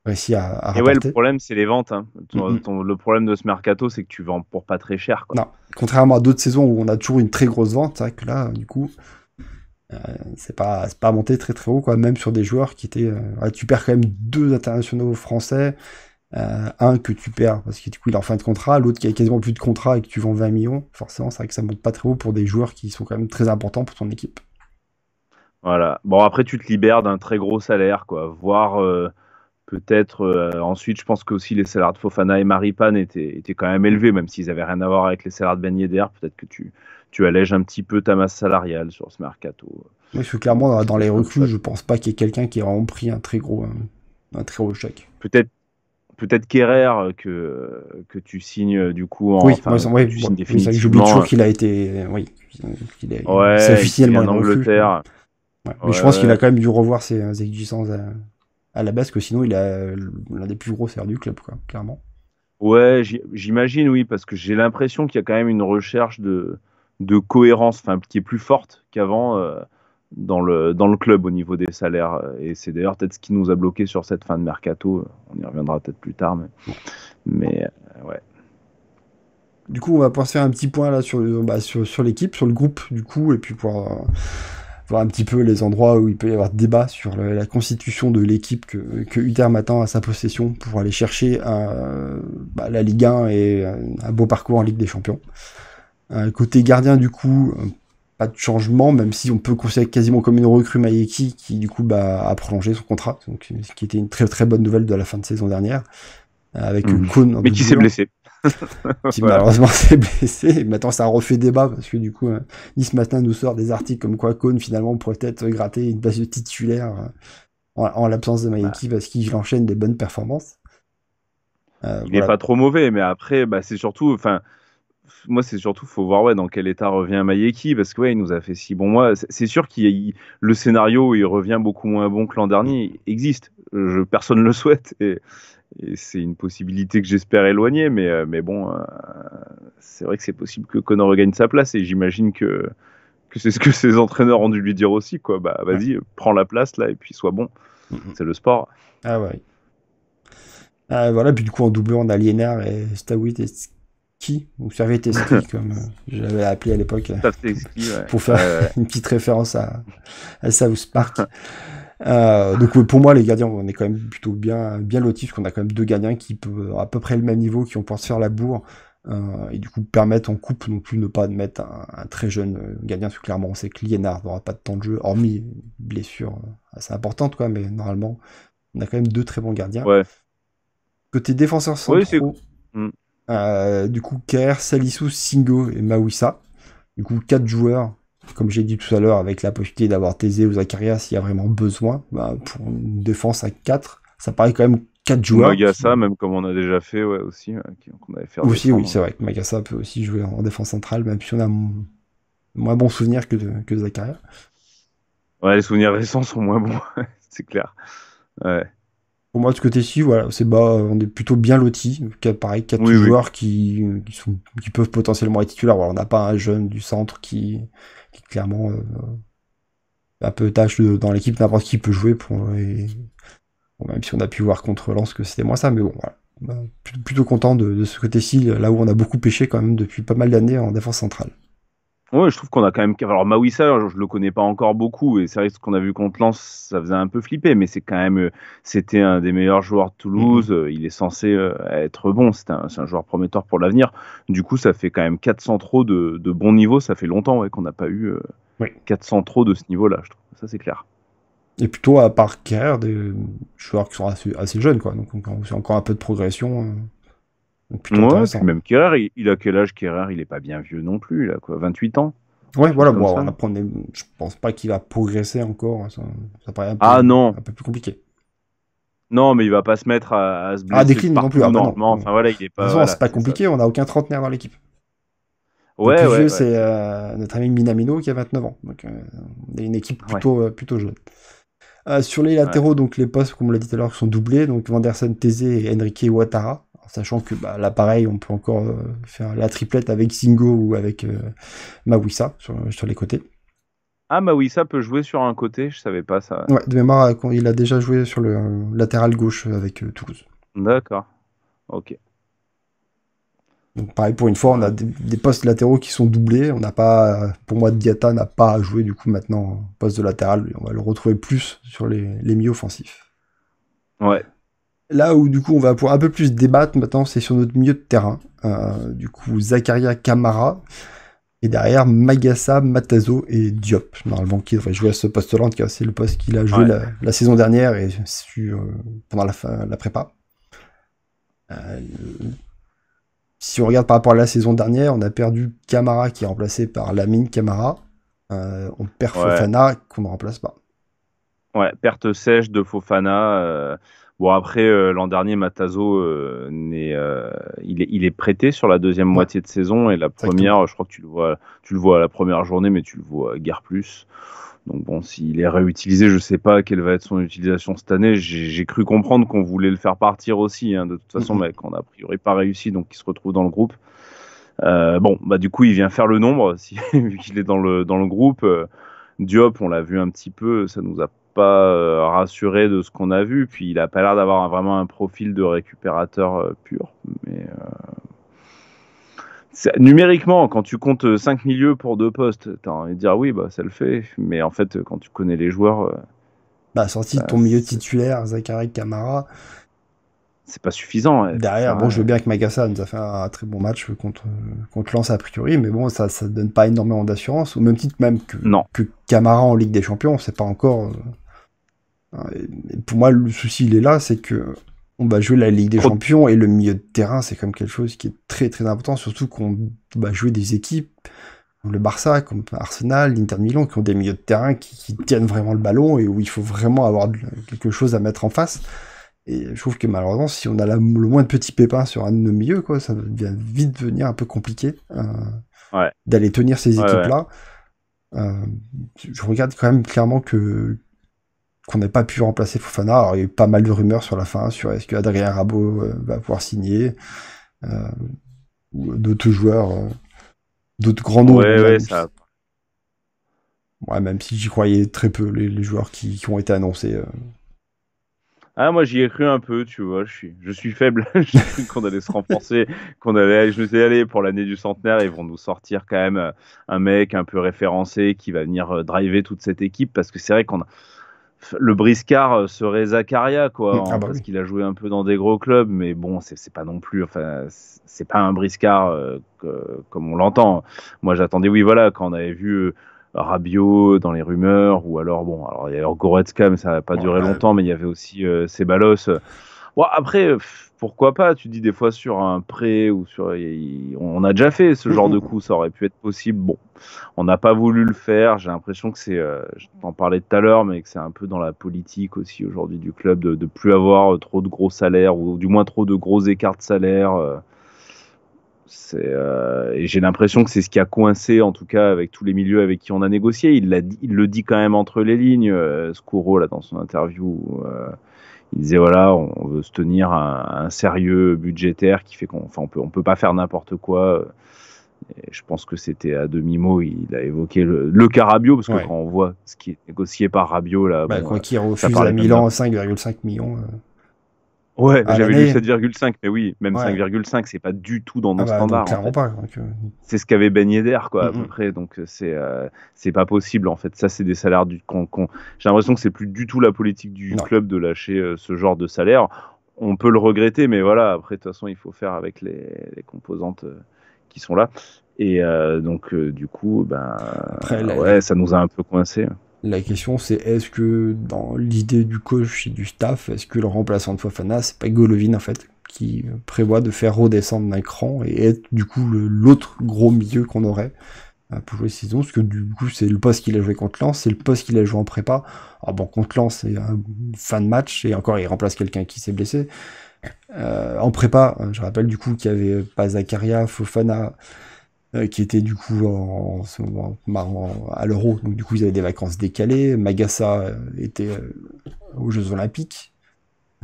réussi à, à Et ouais, le problème, c'est les ventes. Hein. Mm, mm. le problème de ce mercato, c'est que tu vends pour pas très cher. Non, contrairement à d'autres saisons où on a toujours une très grosse vente, c'est vrai que là, du coup, euh, c'est pas, pas monté très très haut, quoi. même sur des joueurs qui étaient. Euh, tu perds quand même deux internationaux français. Euh, un que tu perds parce que du coup il est en fin de contrat, l'autre qui a quasiment plus de contrat et que tu vends 20 millions, forcément c'est vrai que ça monte pas très haut pour des joueurs qui sont quand même très importants pour ton équipe. Voilà. Bon après tu te libères d'un très gros salaire quoi, voire Peut-être euh, ensuite, je pense que aussi les salaires de Fofana et Maripan étaient, étaient quand même élevés, même s'ils n'avaient rien à voir avec les salaires de Ben d'Air. Peut-être que tu, tu allèges un petit peu ta masse salariale sur ce mercato. Oui, parce que clairement, dans, les recrues, je pense pas qu'il y ait quelqu'un qui ait vraiment un très gros, un, très gros chèque. Peut-être peut-être Kerrer que, que tu signes euh, du coup en. Oui, enfin, ouais, J'oublie toujours euh, qu'il a été. Oui, qu'il est officiellement en Angleterre. mais je pense qu'il a quand même dû revoir ses, ses exigences à la base que sinon il a l'un des plus gros serres du club, quoi, clairement. Ouais, j'imagine, oui, parce que j'ai l'impression qu'il y a quand même une recherche de, de cohérence, enfin, qui est plus forte qu'avant euh, dans, le, dans le club au niveau des salaires. Et c'est d'ailleurs peut-être ce qui nous a bloqué sur cette fin de mercato. On y reviendra peut-être plus tard, mais, mais euh, ouais. Du coup, on va pouvoir faire un petit point là bah, sur, sur, l'équipe, sur le groupe, du coup, et puis pouvoir voir un petit peu les endroits où il peut y avoir débat sur la constitution de l'équipe que, que Uther m'attend à sa possession pour aller chercher bah, la Ligue 1 et un, beau parcours en Ligue des Champions. Euh, côté gardien, du coup, euh, pas de changement, même si on peut considérer quasiment comme une recrue Maïki qui, du coup, bah, a prolongé son contrat, donc, ce qui était une très très bonne nouvelle de la fin de saison dernière. Euh, avec mmh. Mais qui s'est blessé qui malheureusement s'est blessé. maintenant, ça refait débat parce que du coup, euh, il ce Matin nous sort des articles comme quoi Cohn finalement pourrait peut-être gratter une base de titulaire euh, en, l'absence de Maïki bah. parce qu'il enchaîne des bonnes performances. Euh, il n'est pas trop mauvais, mais après, bah, c'est surtout, enfin, moi, c'est surtout, faut voir ouais, dans quel état revient Maïeki, parce que ouais, il nous a fait si bon mois. C'est sûr qu'il le scénario où il revient beaucoup moins bon que l'an dernier existe. personne ne le souhaite. Et, et c'est une possibilité que j'espère éloigner, mais, euh, mais bon, euh, c'est vrai que c'est possible que Connor regagne sa place, et j'imagine que, que c'est ce que ses entraîneurs ont dû lui dire aussi, quoi. Bah, vas-y, prends la place, là, et puis sois bon. Mm-hmm. C'est le sport. Ah ouais. Ah voilà, puis du coup, en double on a Liénard et Ski, ou Serveteski, comme euh, j'avais appelé à l'époque, pour faire une petite référence à, à South Park. Euh, donc pour moi, les gardiens, on est quand même plutôt bien, bien lotis, parce qu'on a quand même deux gardiens qui peuvent à peu près le même niveau, qui ont pour se faire la bourre, euh, et du coup permettre en coupe non plus ne pas mettre un, très jeune euh, gardien, parce que clairement on sait que Lienard n'aura pas de temps de jeu, hormis blessure assez importante, quoi, mais normalement, on a quand même deux très bons gardiens. Côté défenseur centraux, mm. du coup Kerr, Salissou, Singo et Mawissa. Du coup, quatre joueurs comme j'ai dit tout à l'heure, avec la possibilité d'avoir Thésée ou Zakaria s'il y a vraiment besoin, bah, pour une défense à 4, ça paraît quand même 4 joueurs. Magassa, même comme on a déjà fait, ouais, aussi, qu'on avait fait. Aussi, oui, c'est vrai que Magassa peut aussi jouer en défense centrale, même si on a moins bon souvenir que, que Zakaria. Ouais, les souvenirs récents sont moins bons, c'est clair. Ouais. Pour moi, de ce côté-ci, voilà, c'est bas, on est plutôt bien lotis. Pareil, 4 joueurs Qui, qui, peuvent potentiellement être titulaires. on n'a pas un jeune du centre qui, qui clairement euh, un peu tâche dans l'équipe, n'importe qui peut jouer pour. même si on a pu voir contre Lens que c'était moins ça, mais bon, voilà. plutôt content de, de ce côté-ci, là où on a beaucoup pêché quand même depuis pas mal d'années en défense centrale. Ouais, je trouve qu'on a quand même. Alors, Mawissa, je le connais pas encore beaucoup, et c'est vrai que ce qu'on a vu contre Lens, ça faisait un peu flipper, mais c'est quand même. Euh, c'était un des meilleurs joueurs de Toulouse, mhm. euh, il est censé euh, être bon, c'est un, joueur prometteur pour l'avenir. Du coup, ça fait quand même 400 trop de, de bon niveau, ça fait longtemps qu'on n'a pas eu 400 trop de ce niveau-là, je trouve. Ça, c'est clair. Et plutôt à part Kerr, des joueurs qui sont assez, jeunes, quoi. Donc, c'est encore un peu de progression. Moi, même Kerrer, il, a quel âge Kerrer Il est pas bien vieux non plus, là, quoi. 28 ans Ouais, voilà, bon, on je pense pas qu'il va progresser encore. Hein, ça, paraît un peu, ah, non. un peu plus compliqué. Non, mais il va pas se mettre à, se battre. Ah, décline non plus. Ah, bah non. non. voilà, c'est pas compliqué, on a aucun trentenaire dans l'équipe. Ouais, le plus vieux, c'est euh, notre ami Minamino qui a 29 ans. Donc, euh, on est une équipe plutôt, euh, plutôt jeune. sur les latéraux, donc les postes, comme on l'a dit tout à l'heure, sont doublés. Donc, Vanderson, Thésée et Enrique Ouattara sachant que bah, l'appareil, on peut encore euh, faire la triplette avec Zingo ou avec euh, sur, les côtés. Ah Mawissa peut jouer sur un côté, je savais pas ça. Ouais, de mémoire euh, il a déjà joué sur le euh, latéral gauche avec Toulouse. D'accord. OK. Donc pareil pour une fois, on a des, postes latéraux qui sont doublés, on n'a pas pour moi Diata n'a pas à jouer du coup maintenant poste de latéral, on va le retrouver plus sur les, les mi-offensifs. Ouais. Là où du coup on va pouvoir un peu plus débattre maintenant, c'est sur notre milieu de terrain. Euh, du coup, Zakaria Kamara. Et derrière, Magasa, Matazo et Diop, normalement, qui devrait jouer à ce poste-là. c'est le poste qu'il a joué la, saison dernière et euh, pendant la, la prépa. Euh, si on regarde par rapport à la saison dernière, on a perdu Camara qui est remplacé par Lamine Camara. on perd Fofana qu'on ne remplace pas. Ouais, perte sèche de Fofana. Bon, après, euh, l'an dernier, Matazo, euh, euh, il, est, prêté sur la deuxième moitié de saison. Et la première, je crois que tu le, vois, tu le vois à la première journée, mais tu le vois guère plus. Donc bon, s'il est réutilisé, je ne sais pas quelle va être son utilisation cette année. J'ai cru comprendre qu'on voulait le faire partir aussi, hein, de toute façon, mm-hmm. mais qu'on a priori pas réussi, donc il se retrouve dans le groupe. bon, bah du coup, il vient faire le nombre, si, vu qu'il est dans le, dans le groupe. Diop, on l'a vu un petit peu, ça nous a pas euh, rassuré de ce qu'on a vu. Puis il a pas l'air d'avoir vraiment un profil de récupérateur euh, pur. Mais euh, numériquement, quand tu comptes 5 milieux pour deux postes, t'as envie de dire oui, bah ça le fait. Mais en fait, quand tu connais les joueurs. Bah, sorti de bah, ton milieu titulaire, Zachary Camara, c'est pas suffisant. Euh, Derrière, bon, je veux euh, bien que Magassa nous a fait un très bon match contre, contre Lens a priori, mais bon, ça ne donne pas énormément d'assurance, au même titre même que, que Camara en Ligue des Champions, c'est pas encore. Euh, pour moi, le souci, il est là, c'est que on va jouer la Ligue des Champions et le milieu de terrain, c'est comme quelque chose qui est très très important, surtout qu'on va jouer des équipes comme le Barça, comme Arsenal, l'Inter Milan, qui ont des milieux de terrain qui, qui, tiennent vraiment le ballon et où il faut vraiment avoir quelque chose à mettre en face. Et je trouve que malheureusement, si on a le moins de petits pépins sur un de nos milieux, quoi, ça va vite devenir un peu compliqué euh, d'aller tenir ces équipes-là. Euh, je regarde quand même clairement que qu'on n'a pas pu remplacer Fofana. Alors, il y a eu pas mal de rumeurs sur la fin sur est-ce que Adrien Rabot euh, va pouvoir signer ou d'autres joueurs, d'autres grands noms. Ouais, ça... même si j'y croyais très peu les, joueurs qui, qui, ont été annoncés. Ah, moi j'y ai cru un peu, tu vois, je suis, je suis faible, j'ai cru qu'on allait se renforcer, qu'on allait, je nous suis allé pour l'année du centenaire, ils vont nous sortir quand même euh, un mec un peu référencé qui va venir euh, driver toute cette équipe, parce que c'est vrai qu'on le briscard euh, serait Zakaria, quoi, ah, hein, bah parce qu'il a joué un peu dans des gros clubs, mais bon, c'est pas non plus, enfin, c'est pas un briscard comme on l'entend. Moi, j'attendais, oui, voilà, quand on avait vu Rabiot dans les rumeurs, ou alors, bon, alors il y a Goretzka, mais ça n'a pas duré longtemps, mais il y avait aussi Sebalos. Euh, bon, après, pourquoi pas Tu dis des fois sur un prêt ou sur. On a déjà fait ce genre de coup, ça aurait pu être possible. Bon, on n'a pas voulu le faire. J'ai l'impression que c'est. Euh, j'en t'en parlais tout à l'heure, mais que c'est un peu dans la politique aussi aujourd'hui du club de ne plus avoir trop de gros salaires ou du moins trop de gros écarts de salaires euh, euh, et j'ai l'impression que c'est ce qui a coincé, en tout cas, avec tous les milieux avec qui on a négocié. Il, le dit quand même entre les lignes, euh, Scuro, là, dans son interview. Euh, il disait voilà, on, veut se tenir à un, sérieux budgétaire qui fait qu'on ne peut, on peut pas faire n'importe quoi. je pense que c'était à demi-mot, il a évoqué le, cas Rabio, parce que quand on voit ce qui est négocié par Rabiot, là. Bah, quoi, refuse à Milan 5,5 millions. Ouais, j'avais lu 7,5, mais oui, même 5,5, c'est pas du tout dans nos standards. C'est ce qu'avait baigné d'air, quoi, à peu près. Donc euh, c'est euh, c'est pas possible, en fait. Ça, c'est des salaires du. con, J'ai l'impression que c'est plus du tout la politique du club de lâcher euh, ce genre de salaire. On peut le regretter, mais voilà. Après, de toute façon, il faut faire avec les, composantes qui sont là. Et donc, du coup, ben, ouais, ça nous a un peu coincé. La question c'est est-ce que dans l'idée du coach et du staff, est-ce que le remplaçant de Fofana, c'est pas Golovin en fait, qui prévoit de faire redescendre d'un cran et être du coup l'autre gros milieu qu'on aurait euh, pour jouer saison, parce que du coup c'est le poste qu'il a joué contre Lens, c'est le poste qu'il a joué en prépa. Ah bon, contre Lens c'est un fin de match, et encore il remplace quelqu'un qui s'est blessé. Euh, en prépa, je rappelle du coup qu'il y avait pas Zakaria, Fofana, euh, qui était du coup en, ce moment à l'euro, donc du coup ils avaient des vacances décalées. Magassa euh, était euh, aux Jeux Olympiques,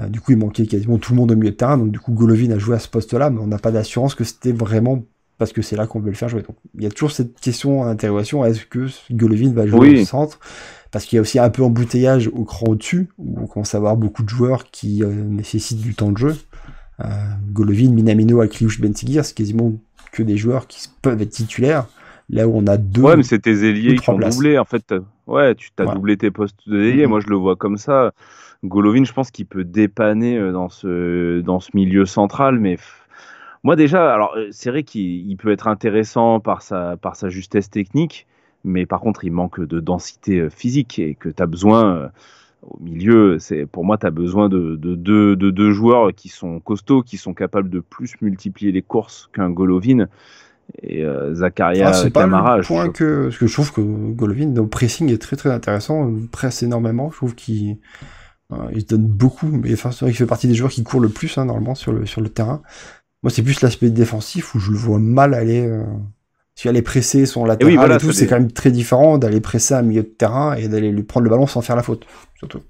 du coup il manquait quasiment tout le monde au milieu de terrain, donc du coup Golovin a joué à ce poste-là, mais on n'a pas d'assurance que c'était vraiment parce que c'est là qu'on veut le faire jouer. Donc il y a toujours cette question interrogation, est-ce que Golovin va jouer au centre Parce qu'il y a aussi un peu embouteillage au cran au-dessus, où on commence à avoir beaucoup de joueurs qui nécessitent du temps de jeu. Golovin, Minamino, Akliouche, Benzigir, c'est quasiment des joueurs qui peuvent être titulaires. Là où on a deux. Ouais, mais c'est tes ailiers qui ont doublé, en fait. Ouais, tu t'as doublé tes postes de mm-hmm. Moi, je le vois comme ça. Golovin, je pense qu'il peut dépanner euh, dans ce, dans ce milieu central, mais moi déjà, alors euh, c'est vrai qu'il peut être intéressant par sa, par sa justesse technique, mais par contre, il manque de densité euh, physique et que tu as besoin au milieu, c'est pour moi, tu as besoin de deux joueurs qui sont costauds, qui sont capables de plus multiplier les courses qu'un Golovin. Et euh, Zakaria ah, c'est Pas le point que, parce que je trouve que Golovin, au pressing, est très très intéressant. Il euh, presse énormément. Je trouve qu'il euh, donne beaucoup. Mais c'est vrai qu'il fait partie des joueurs qui courent le plus, hein, normalement, sur le, sur le terrain. Moi, c'est plus l'aspect défensif où je le vois mal aller si aller presser son latéral tout, c'est quand même très différent d'aller presser un milieu de terrain et d'aller lui prendre le ballon sans faire la faute, surtout.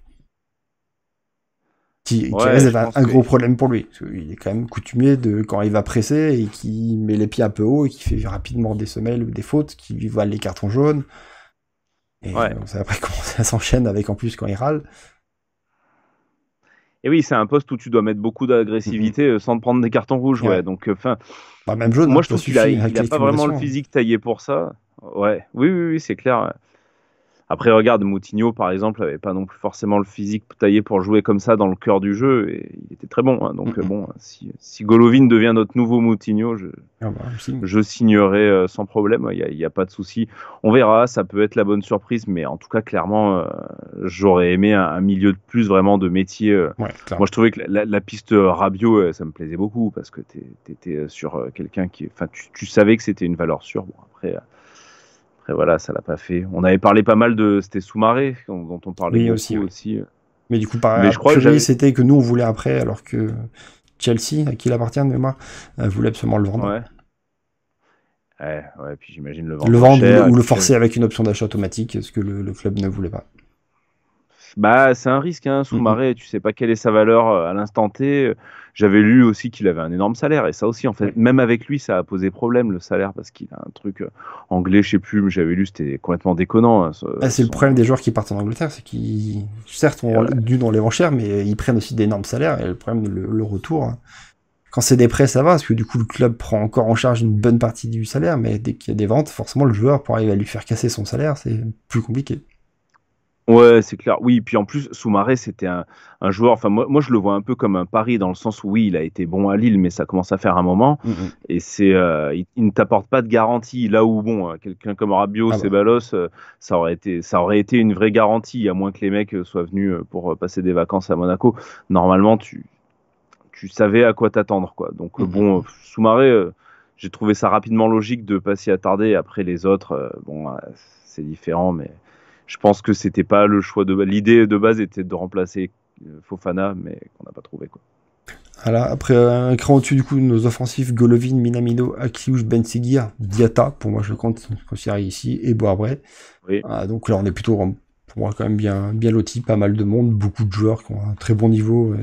Qui, reste un, gros problème pour lui. il est quand même coutumier de quand il va presser et qui met les pieds un peu haut et qui fait rapidement des semelles ou des fautes, qui lui voit les cartons jaunes. Et ouais. ça après comment ça s'enchaîne avec en plus quand il râle. Et oui, c'est un poste où tu dois mettre beaucoup d'agressivité mhm. euh, sans te prendre des cartons rouges. Ouais. donc, euh, enfin. Bah, même jaune, moi, hein, je trouve qu'il a pas vraiment le physique taillé pour ça. Ouais. Oui, oui, oui, c'est clair. Après, regarde, Moutinho, par exemple, n'avait pas non plus forcément le physique taillé pour jouer comme ça dans le cœur du jeu, et il était très bon. Hein. Donc, bon, si, si, Golovin devient notre nouveau Moutinho, je, ah bah, signerai euh, sans problème, il n'y a, pas de souci. On verra, ça peut être la bonne surprise, mais en tout cas, clairement, euh, j'aurais aimé un, milieu de plus vraiment de métier. Euh. Moi, je trouvais que la, piste Rabio, ça me plaisait beaucoup, parce que tu étais sur quelqu'un qui. Enfin, tu, tu, savais que c'était une valeur sûre. Bon, après voilà, ça l'a pas fait. On avait parlé pas mal de. C'était Soumaré, dont on parlait oui, aussi. Euh. Mais du coup, pareil, je crois c'était que nous, on voulait après, alors que Chelsea, à qui il appartient, mais moi, euh, voulait absolument le vendre. Ouais. Ouais, puis j'imagine le vendre. Le vendre ou, le forcer avec une option d'achat automatique, ce que le club ne voulait pas. Bah, c'est un risque, hein, sous-marin. Mmh tu sais pas quelle est sa valeur euh, à l'instant T. J'avais lu aussi qu'il avait un énorme salaire, et ça aussi, en fait, même avec lui, ça a posé problème le salaire parce qu'il a un truc euh, anglais, je sais plus, mais j'avais lu, c'était complètement déconnant. Hein, ah, c'est le problème des joueurs qui partent en Angleterre, c'est qu'ils, certes, ont dû dans les enchères, mais ils prennent aussi d'énormes salaires, et le problème, le, retour. Hein. quand c'est des prêts, ça va, parce que du coup, le club prend encore en charge une bonne partie du salaire, mais dès qu'il y a des ventes, forcément, le joueur, pour arriver à lui faire casser son salaire, c'est plus compliqué. Ouais, c'est clair. Oui, puis en plus, Soumaré, c'était un, joueur. Enfin, moi, moi, je le vois un peu comme un pari dans le sens où, oui, il a été bon à Lille, mais ça commence à faire un moment. Mm-hmm. Et c'est, euh, il, ne t'apporte pas de garantie. Là où, bon, hein, quelqu'un comme Rabiot, ah balos euh, ça aurait été, ça aurait été une vraie garantie, à moins que les mecs euh, soient venus pour passer des vacances à Monaco. Normalement, tu, tu savais à quoi t'attendre, Donc, mm-hmm. bon, Soumaré, j'ai trouvé ça rapidement logique de pas s'y attarder. Après les autres, bon, c'est différent, mais je pense que c'était pas le choix de l'idée de base était de remplacer euh, Fofana mais qu'on n'a pas trouvé quoi. Voilà, après un cran au-dessus du coup nos offensifs Golovin, Minamino, Ben Benseguir, Diata pour moi je compte aussi ici et Boabré. Oui. Ah, donc là on est plutôt pour moi quand même bien bien loti, pas mal de monde, beaucoup de joueurs qui ont un très bon niveau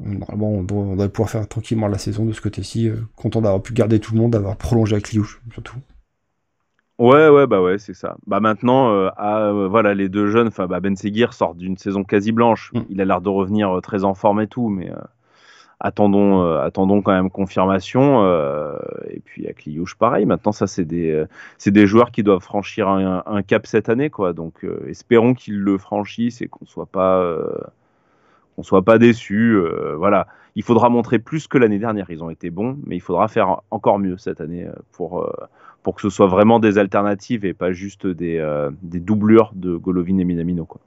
Normalement, on devrait pouvoir faire tranquillement la saison de ce côté-ci. Euh, content d'avoir pu garder tout le monde, d'avoir prolongé Akliouche, surtout. Ouais, ouais, bah ouais, c'est ça. Bah maintenant, euh, ah, euh, voilà, les deux jeunes, enfin, bah, Ben Seguir sort d'une saison quasi blanche. Mm. Il a l'air de revenir euh, très en forme et tout, mais attendons, attendons quand même confirmation. et puis a Cliouche, pareil. Maintenant, ça, c'est des, des joueurs qui doivent franchir un, cap cette année, quoi. Donc, espérons qu'ils le franchissent et qu'on soit pas, qu'on soit pas déçus. voilà, il faudra montrer plus que l'année dernière. Ils ont été bons, mais il faudra faire encore mieux cette année pour que ce soit vraiment des alternatives et pas juste euh, des, doublures de Golovin et Minamino. Quoi.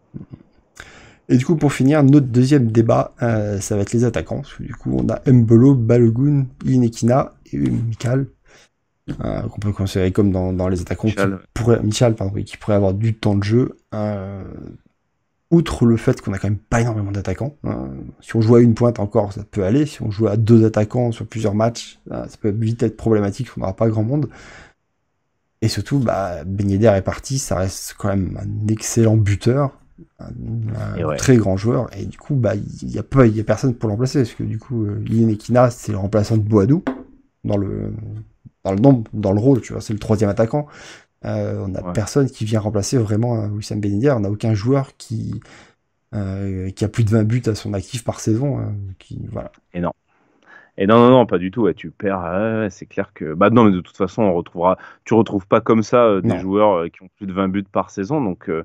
Et du coup, pour finir, notre deuxième débat, euh, ça va être les attaquants. du coup, on a Mbolo, Balogun, Inekina et Mikal, euh, qu'on peut considérer comme dans, les attaquants pour qui qui pourrait avoir du temps de jeu. outre le fait qu'on a quand même pas énormément d'attaquants. Hein. si on joue à une pointe encore, ça peut aller. Si on joue à deux attaquants sur plusieurs matchs, ça peut vite être problématique, on n'aura pas grand monde. Et surtout, bah, ben est parti, ça reste quand même un excellent buteur, un, très grand joueur, et du coup, bah, il n'y a, personne pour l'emplacer, parce que du coup, Lilian euh, Ekina, c'est le remplaçant de Boadou, dans le, dans le dans le rôle, tu vois, c'est le troisième attaquant. Euh, on n'a personne qui vient remplacer vraiment euh, Wissam Ben on n'a aucun joueur qui, qui a plus de 20 buts à son actif par saison. Hein, et non. Et non, non, non, pas du tout. tu perds. c'est clair que. Bah non, mais de toute façon, on retrouvera. Tu retrouves pas comme ça euh, des joueurs euh, qui ont plus de 20 buts par saison. Donc euh,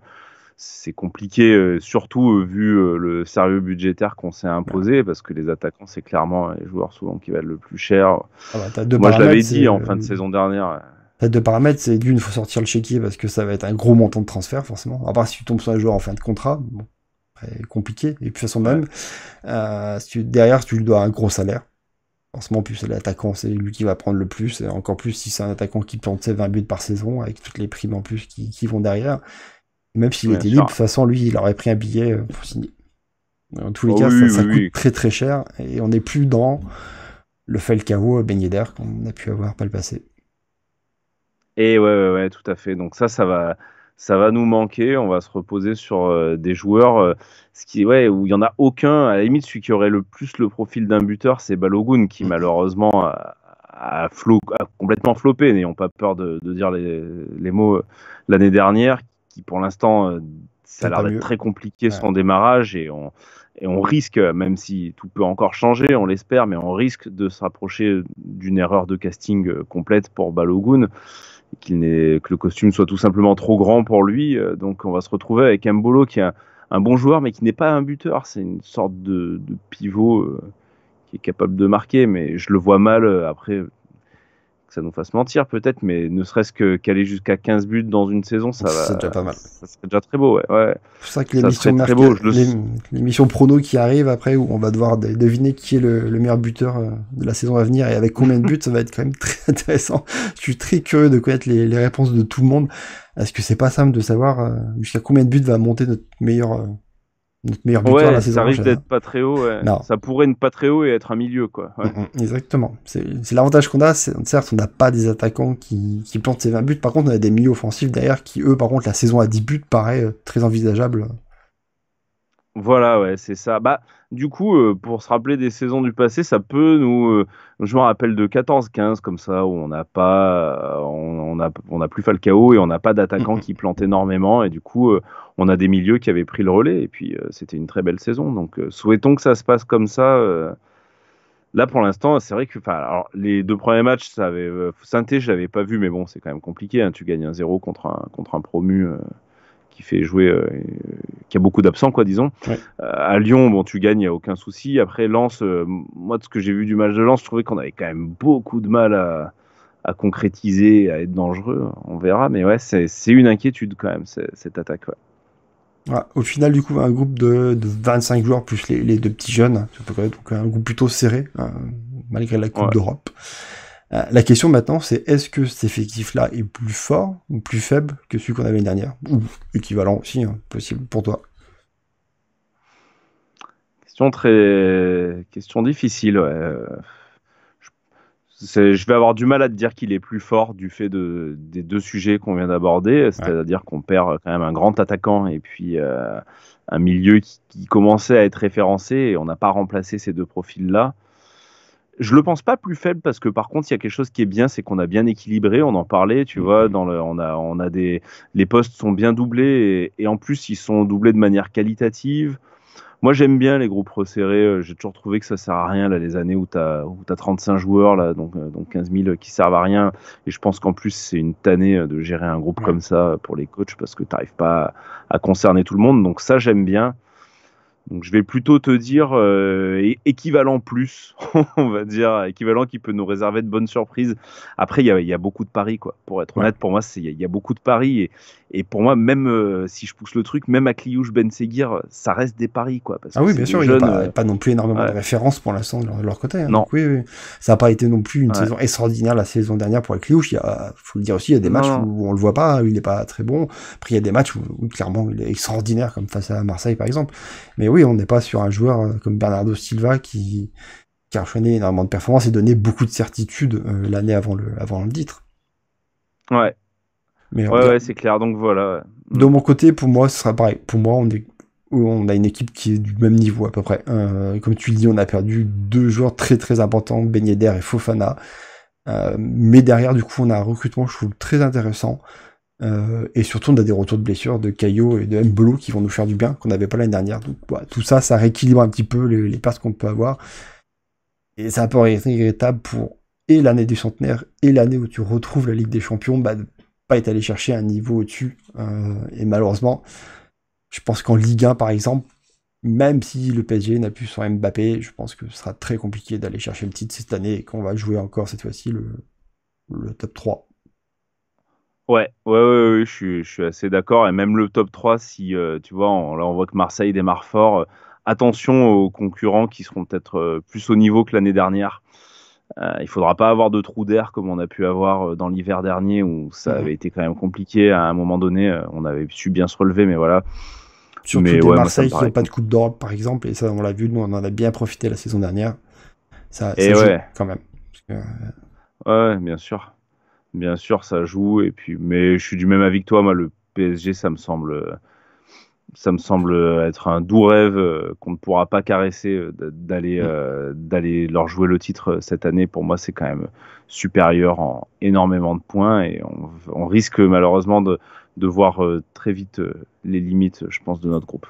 c'est compliqué, surtout vu le sérieux budgétaire qu'on s'est imposé, parce que les attaquants, c'est clairement les joueurs souvent qui valent le plus cher. Ah bah, deux Moi, je l'avais dit en fin de saison dernière. T'as deux paramètres, c'est d'une, il faut sortir le chéquier parce que ça va être un gros montant de transfert, forcément. À part si tu tombes sur un joueur en fin de contrat, bon, compliqué. Et puis, de toute façon, même, si derrière, tu lui dois un gros salaire moment, plus l'attaquant, c'est lui qui va prendre le plus. Et encore plus si c'est un attaquant qui plante 20 buts par saison, avec toutes les primes en plus qui, vont derrière. Même s'il était libre, de toute façon, lui, il aurait pris un billet euh, pour signer. En tous les oh cas, ça, coûte très très cher. Et on n'est plus dans le Falcao euh, baigné d'air qu'on a pu avoir pas le passé. Et ouais, ouais, tout à fait. Donc ça, ça va, ça va nous manquer. On va se reposer sur euh, des joueurs ce ouais où il y en a aucun à la limite celui qui aurait le plus le profil d'un buteur c'est Balogun qui mm. malheureusement a, complètement flopé n'ayons pas peur de, dire les, mots euh, l'année dernière qui pour l'instant euh, ça a l'air d'être très compliqué son démarrage et on on risque même si tout peut encore changer on l'espère mais on risque de se rapprocher d'une erreur de casting euh, complète pour Balogun qu'il que le costume soit tout simplement trop grand pour lui donc on va se retrouver avec Mbolo qui a un bon joueur, mais qui n'est pas un buteur. C'est une sorte de, pivot euh, qui est capable de marquer, mais je le vois mal euh, après que ça nous fasse mentir peut-être, mais ne serait-ce que qu'aller jusqu'à 15 buts dans une saison, ça va. déjà pas mal. Ça serait déjà très beau, ouais. ouais. C'est ça que l'émission le... prono qui arrive après, où on va devoir deviner qui est le, meilleur buteur euh, de la saison à venir et avec combien de buts, ça va être quand même très intéressant. Je suis très curieux de connaître les, les réponses de tout le monde. Est-ce que c'est pas simple de savoir euh, jusqu'à combien de buts va monter notre meilleur euh, notre meilleur buteur la saison. Ça risque d'être pas très haut. Ça pourrait ne pas très haut et être un milieu, quoi. Mm, mm, exactement. C'est l'avantage qu'on a. Certes, on n'a pas des attaquants qui, plantent ces 20 buts. Par contre, on a des milieux offensifs derrière qui, eux, par contre, la saison à 10 buts paraît euh, très envisageable voilà, ouais, c'est ça. Bah, du coup, euh, pour se rappeler des saisons du passé, ça peut nous. Euh, je me rappelle de 14-15, comme ça, où on n'a pas. on, on, plus Falcao et on n'a pas d'attaquants qui plante énormément. Et du coup, euh, on a des milieux qui avaient pris le relais. Et puis, c'était une très belle saison. Donc, souhaitons que ça se passe comme ça. Là, pour l'instant, c'est vrai que alors, les deux premiers matchs, ça avait, synthé je l'avais pas vu, mais bon, c'est quand même compliqué. Hein. tu gagnes un 0 contre un, contre un promu qui fait jouer, euh, qui a beaucoup d'absents, quoi, disons. Euh, à Lyon, bon, tu gagnes, il n'y a aucun souci. Après, Lens, euh, moi, de ce que j'ai vu du match de Lens, je trouvais qu'on avait quand même beaucoup de mal à, concrétiser, à être dangereux. On verra, mais ouais, c'est une inquiétude quand même, cette attaque. Ah, au final, du coup, un groupe de, 25 joueurs plus les, deux petits jeunes, donc un groupe plutôt serré, hein, malgré la Coupe d'Europe. Euh, la question maintenant, c'est est-ce que cet effectif-là est plus fort ou plus faible que celui qu'on avait l'année dernière Ou équivalent aussi, hein, possible pour toi Question très. Question difficile, euh, Je vais avoir du mal à te dire qu'il est plus fort du fait des deux sujets qu'on vient d'aborder, c'est-à-dire qu'on perd quand même un grand attaquant et puis euh, un milieu qui, commençait à être référencé et on n'a pas remplacé ces deux profils-là. Je le pense pas plus faible parce que par contre, il y a quelque chose qui est bien, c'est qu'on a bien équilibré. On en parlait, tu vois. Mhm. on a, des, les postes sont bien doublés et, en plus, ils sont doublés de manière qualitative. Moi, j'aime bien les groupes resserrés. Euh, j'ai toujours trouvé que ça sert à rien, là, les années où tu as, as, 35 joueurs, là, donc, euh, donc 15 000 euh, qui servent à rien. Et je pense qu'en plus, c'est une tannée de gérer un groupe comme ça pour les coachs parce que tu n'arrives pas à concerner tout le monde. Donc, ça, j'aime bien. Donc je vais plutôt te dire euh, équivalent plus, on va dire, équivalent qui peut nous réserver de bonnes surprises. Après, il y a, beaucoup de paris, quoi. Pour être honnête, pour moi, il y, y, a beaucoup de paris. Et, et pour moi, même euh, si je pousse le truc, même à Cliouche Ben ça reste des paris. Quoi, parce ah oui, bien sûr, il n'y a euh, pas, non plus énormément de références pour l'instant de, leur côté. Hein. non. oui, Ça n'a pas été non plus une saison extraordinaire la saison dernière pour Cliouche. Il faut le dire aussi, il y a des matchs où on le voit pas, où il n'est pas très bon. Après, il y a des matchs où, clairement il est extraordinaire, comme face à Marseille par exemple. Mais oui, on n'est pas sur un joueur euh, comme Bernardo Silva qui, qui a enchaîné énormément de performances et donné beaucoup de certitudes l'année avant le, avant le titre. Ouais, ouais, c'est clair. Donc voilà. Mm. De mon côté, pour moi, ce sera pareil. Pour moi, on a une équipe qui est du même niveau à peu près. Euh, comme tu le dis, on a perdu deux joueurs très très importants, Ben et Fofana. Euh, mais derrière, du coup, on a un recrutement, je trouve, très intéressant. Euh, et surtout, on a des retours de blessures de Caillot et de Mbolo qui vont nous faire du bien, qu'on n'avait pas l'année dernière. Donc, tout ça, ça rééquilibre un petit peu les, passes qu'on peut avoir. Et ça peut être regrettable pour et l'année du centenaire et l'année où tu retrouves la Ligue des Champions, bah, pas être allé chercher un niveau au-dessus. Euh, et malheureusement, je pense qu'en Ligue 1, par exemple, même si le PSG n'a plus son Mbappé, je pense que ce sera très compliqué d'aller chercher le titre cette année et qu'on va jouer encore cette fois-ci le, top 3. Ouais, ouais, ouais, ouais je, suis, assez d'accord. Et même le top 3, si euh, tu vois, on, là on voit que Marseille démarre fort. Euh, attention aux concurrents qui seront peut-être plus au niveau que l'année dernière. Euh, il faudra pas avoir de trou d'air comme on a pu avoir euh, dans l'hiver dernier où ça mhm. avait été quand même compliqué à un moment donné. Euh, on avait su bien se relever, mais voilà. Surtout Marseille qui n'ont pas de Coupe d'Europe, par exemple, et ça, on l'a vu, nous, on en a bien profité la saison dernière. Ça, et quand même. bien sûr. Bien sûr, ça joue. Et puis, mais je suis du même avis que toi. Moi, le PSG, ça me semble ça me semble euh, être un doux rêve euh, qu'on ne pourra pas caresser euh, mm. d'aller leur jouer le titre cette année. Pour moi, c'est quand même supérieur en énormément de points et on, risque malheureusement de, voir très vite les limites, je pense, de notre groupe.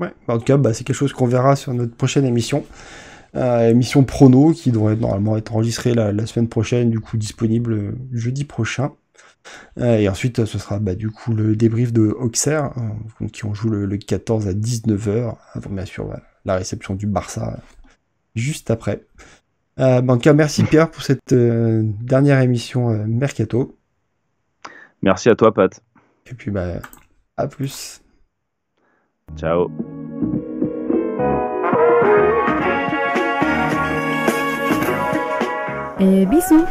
Ouais, bah, en tout cas, bah, c'est quelque chose qu'on verra sur notre prochaine émission. émission prono qui devrait normalement être enregistrée la, semaine prochaine, du coup disponible jeudi prochain. Euh, et ensuite, euh, ce sera bah, du coup le débrief de Auxerre, euh, qui on joue le, 14 à 19h, avant bien sûr bah, la réception du Barça juste après. Ben, en tout cas, merci Pierre pour cette dernière émission Mercato. Merci à toi, Pat. Et puis, bah, à plus. Ciao. Et bisous.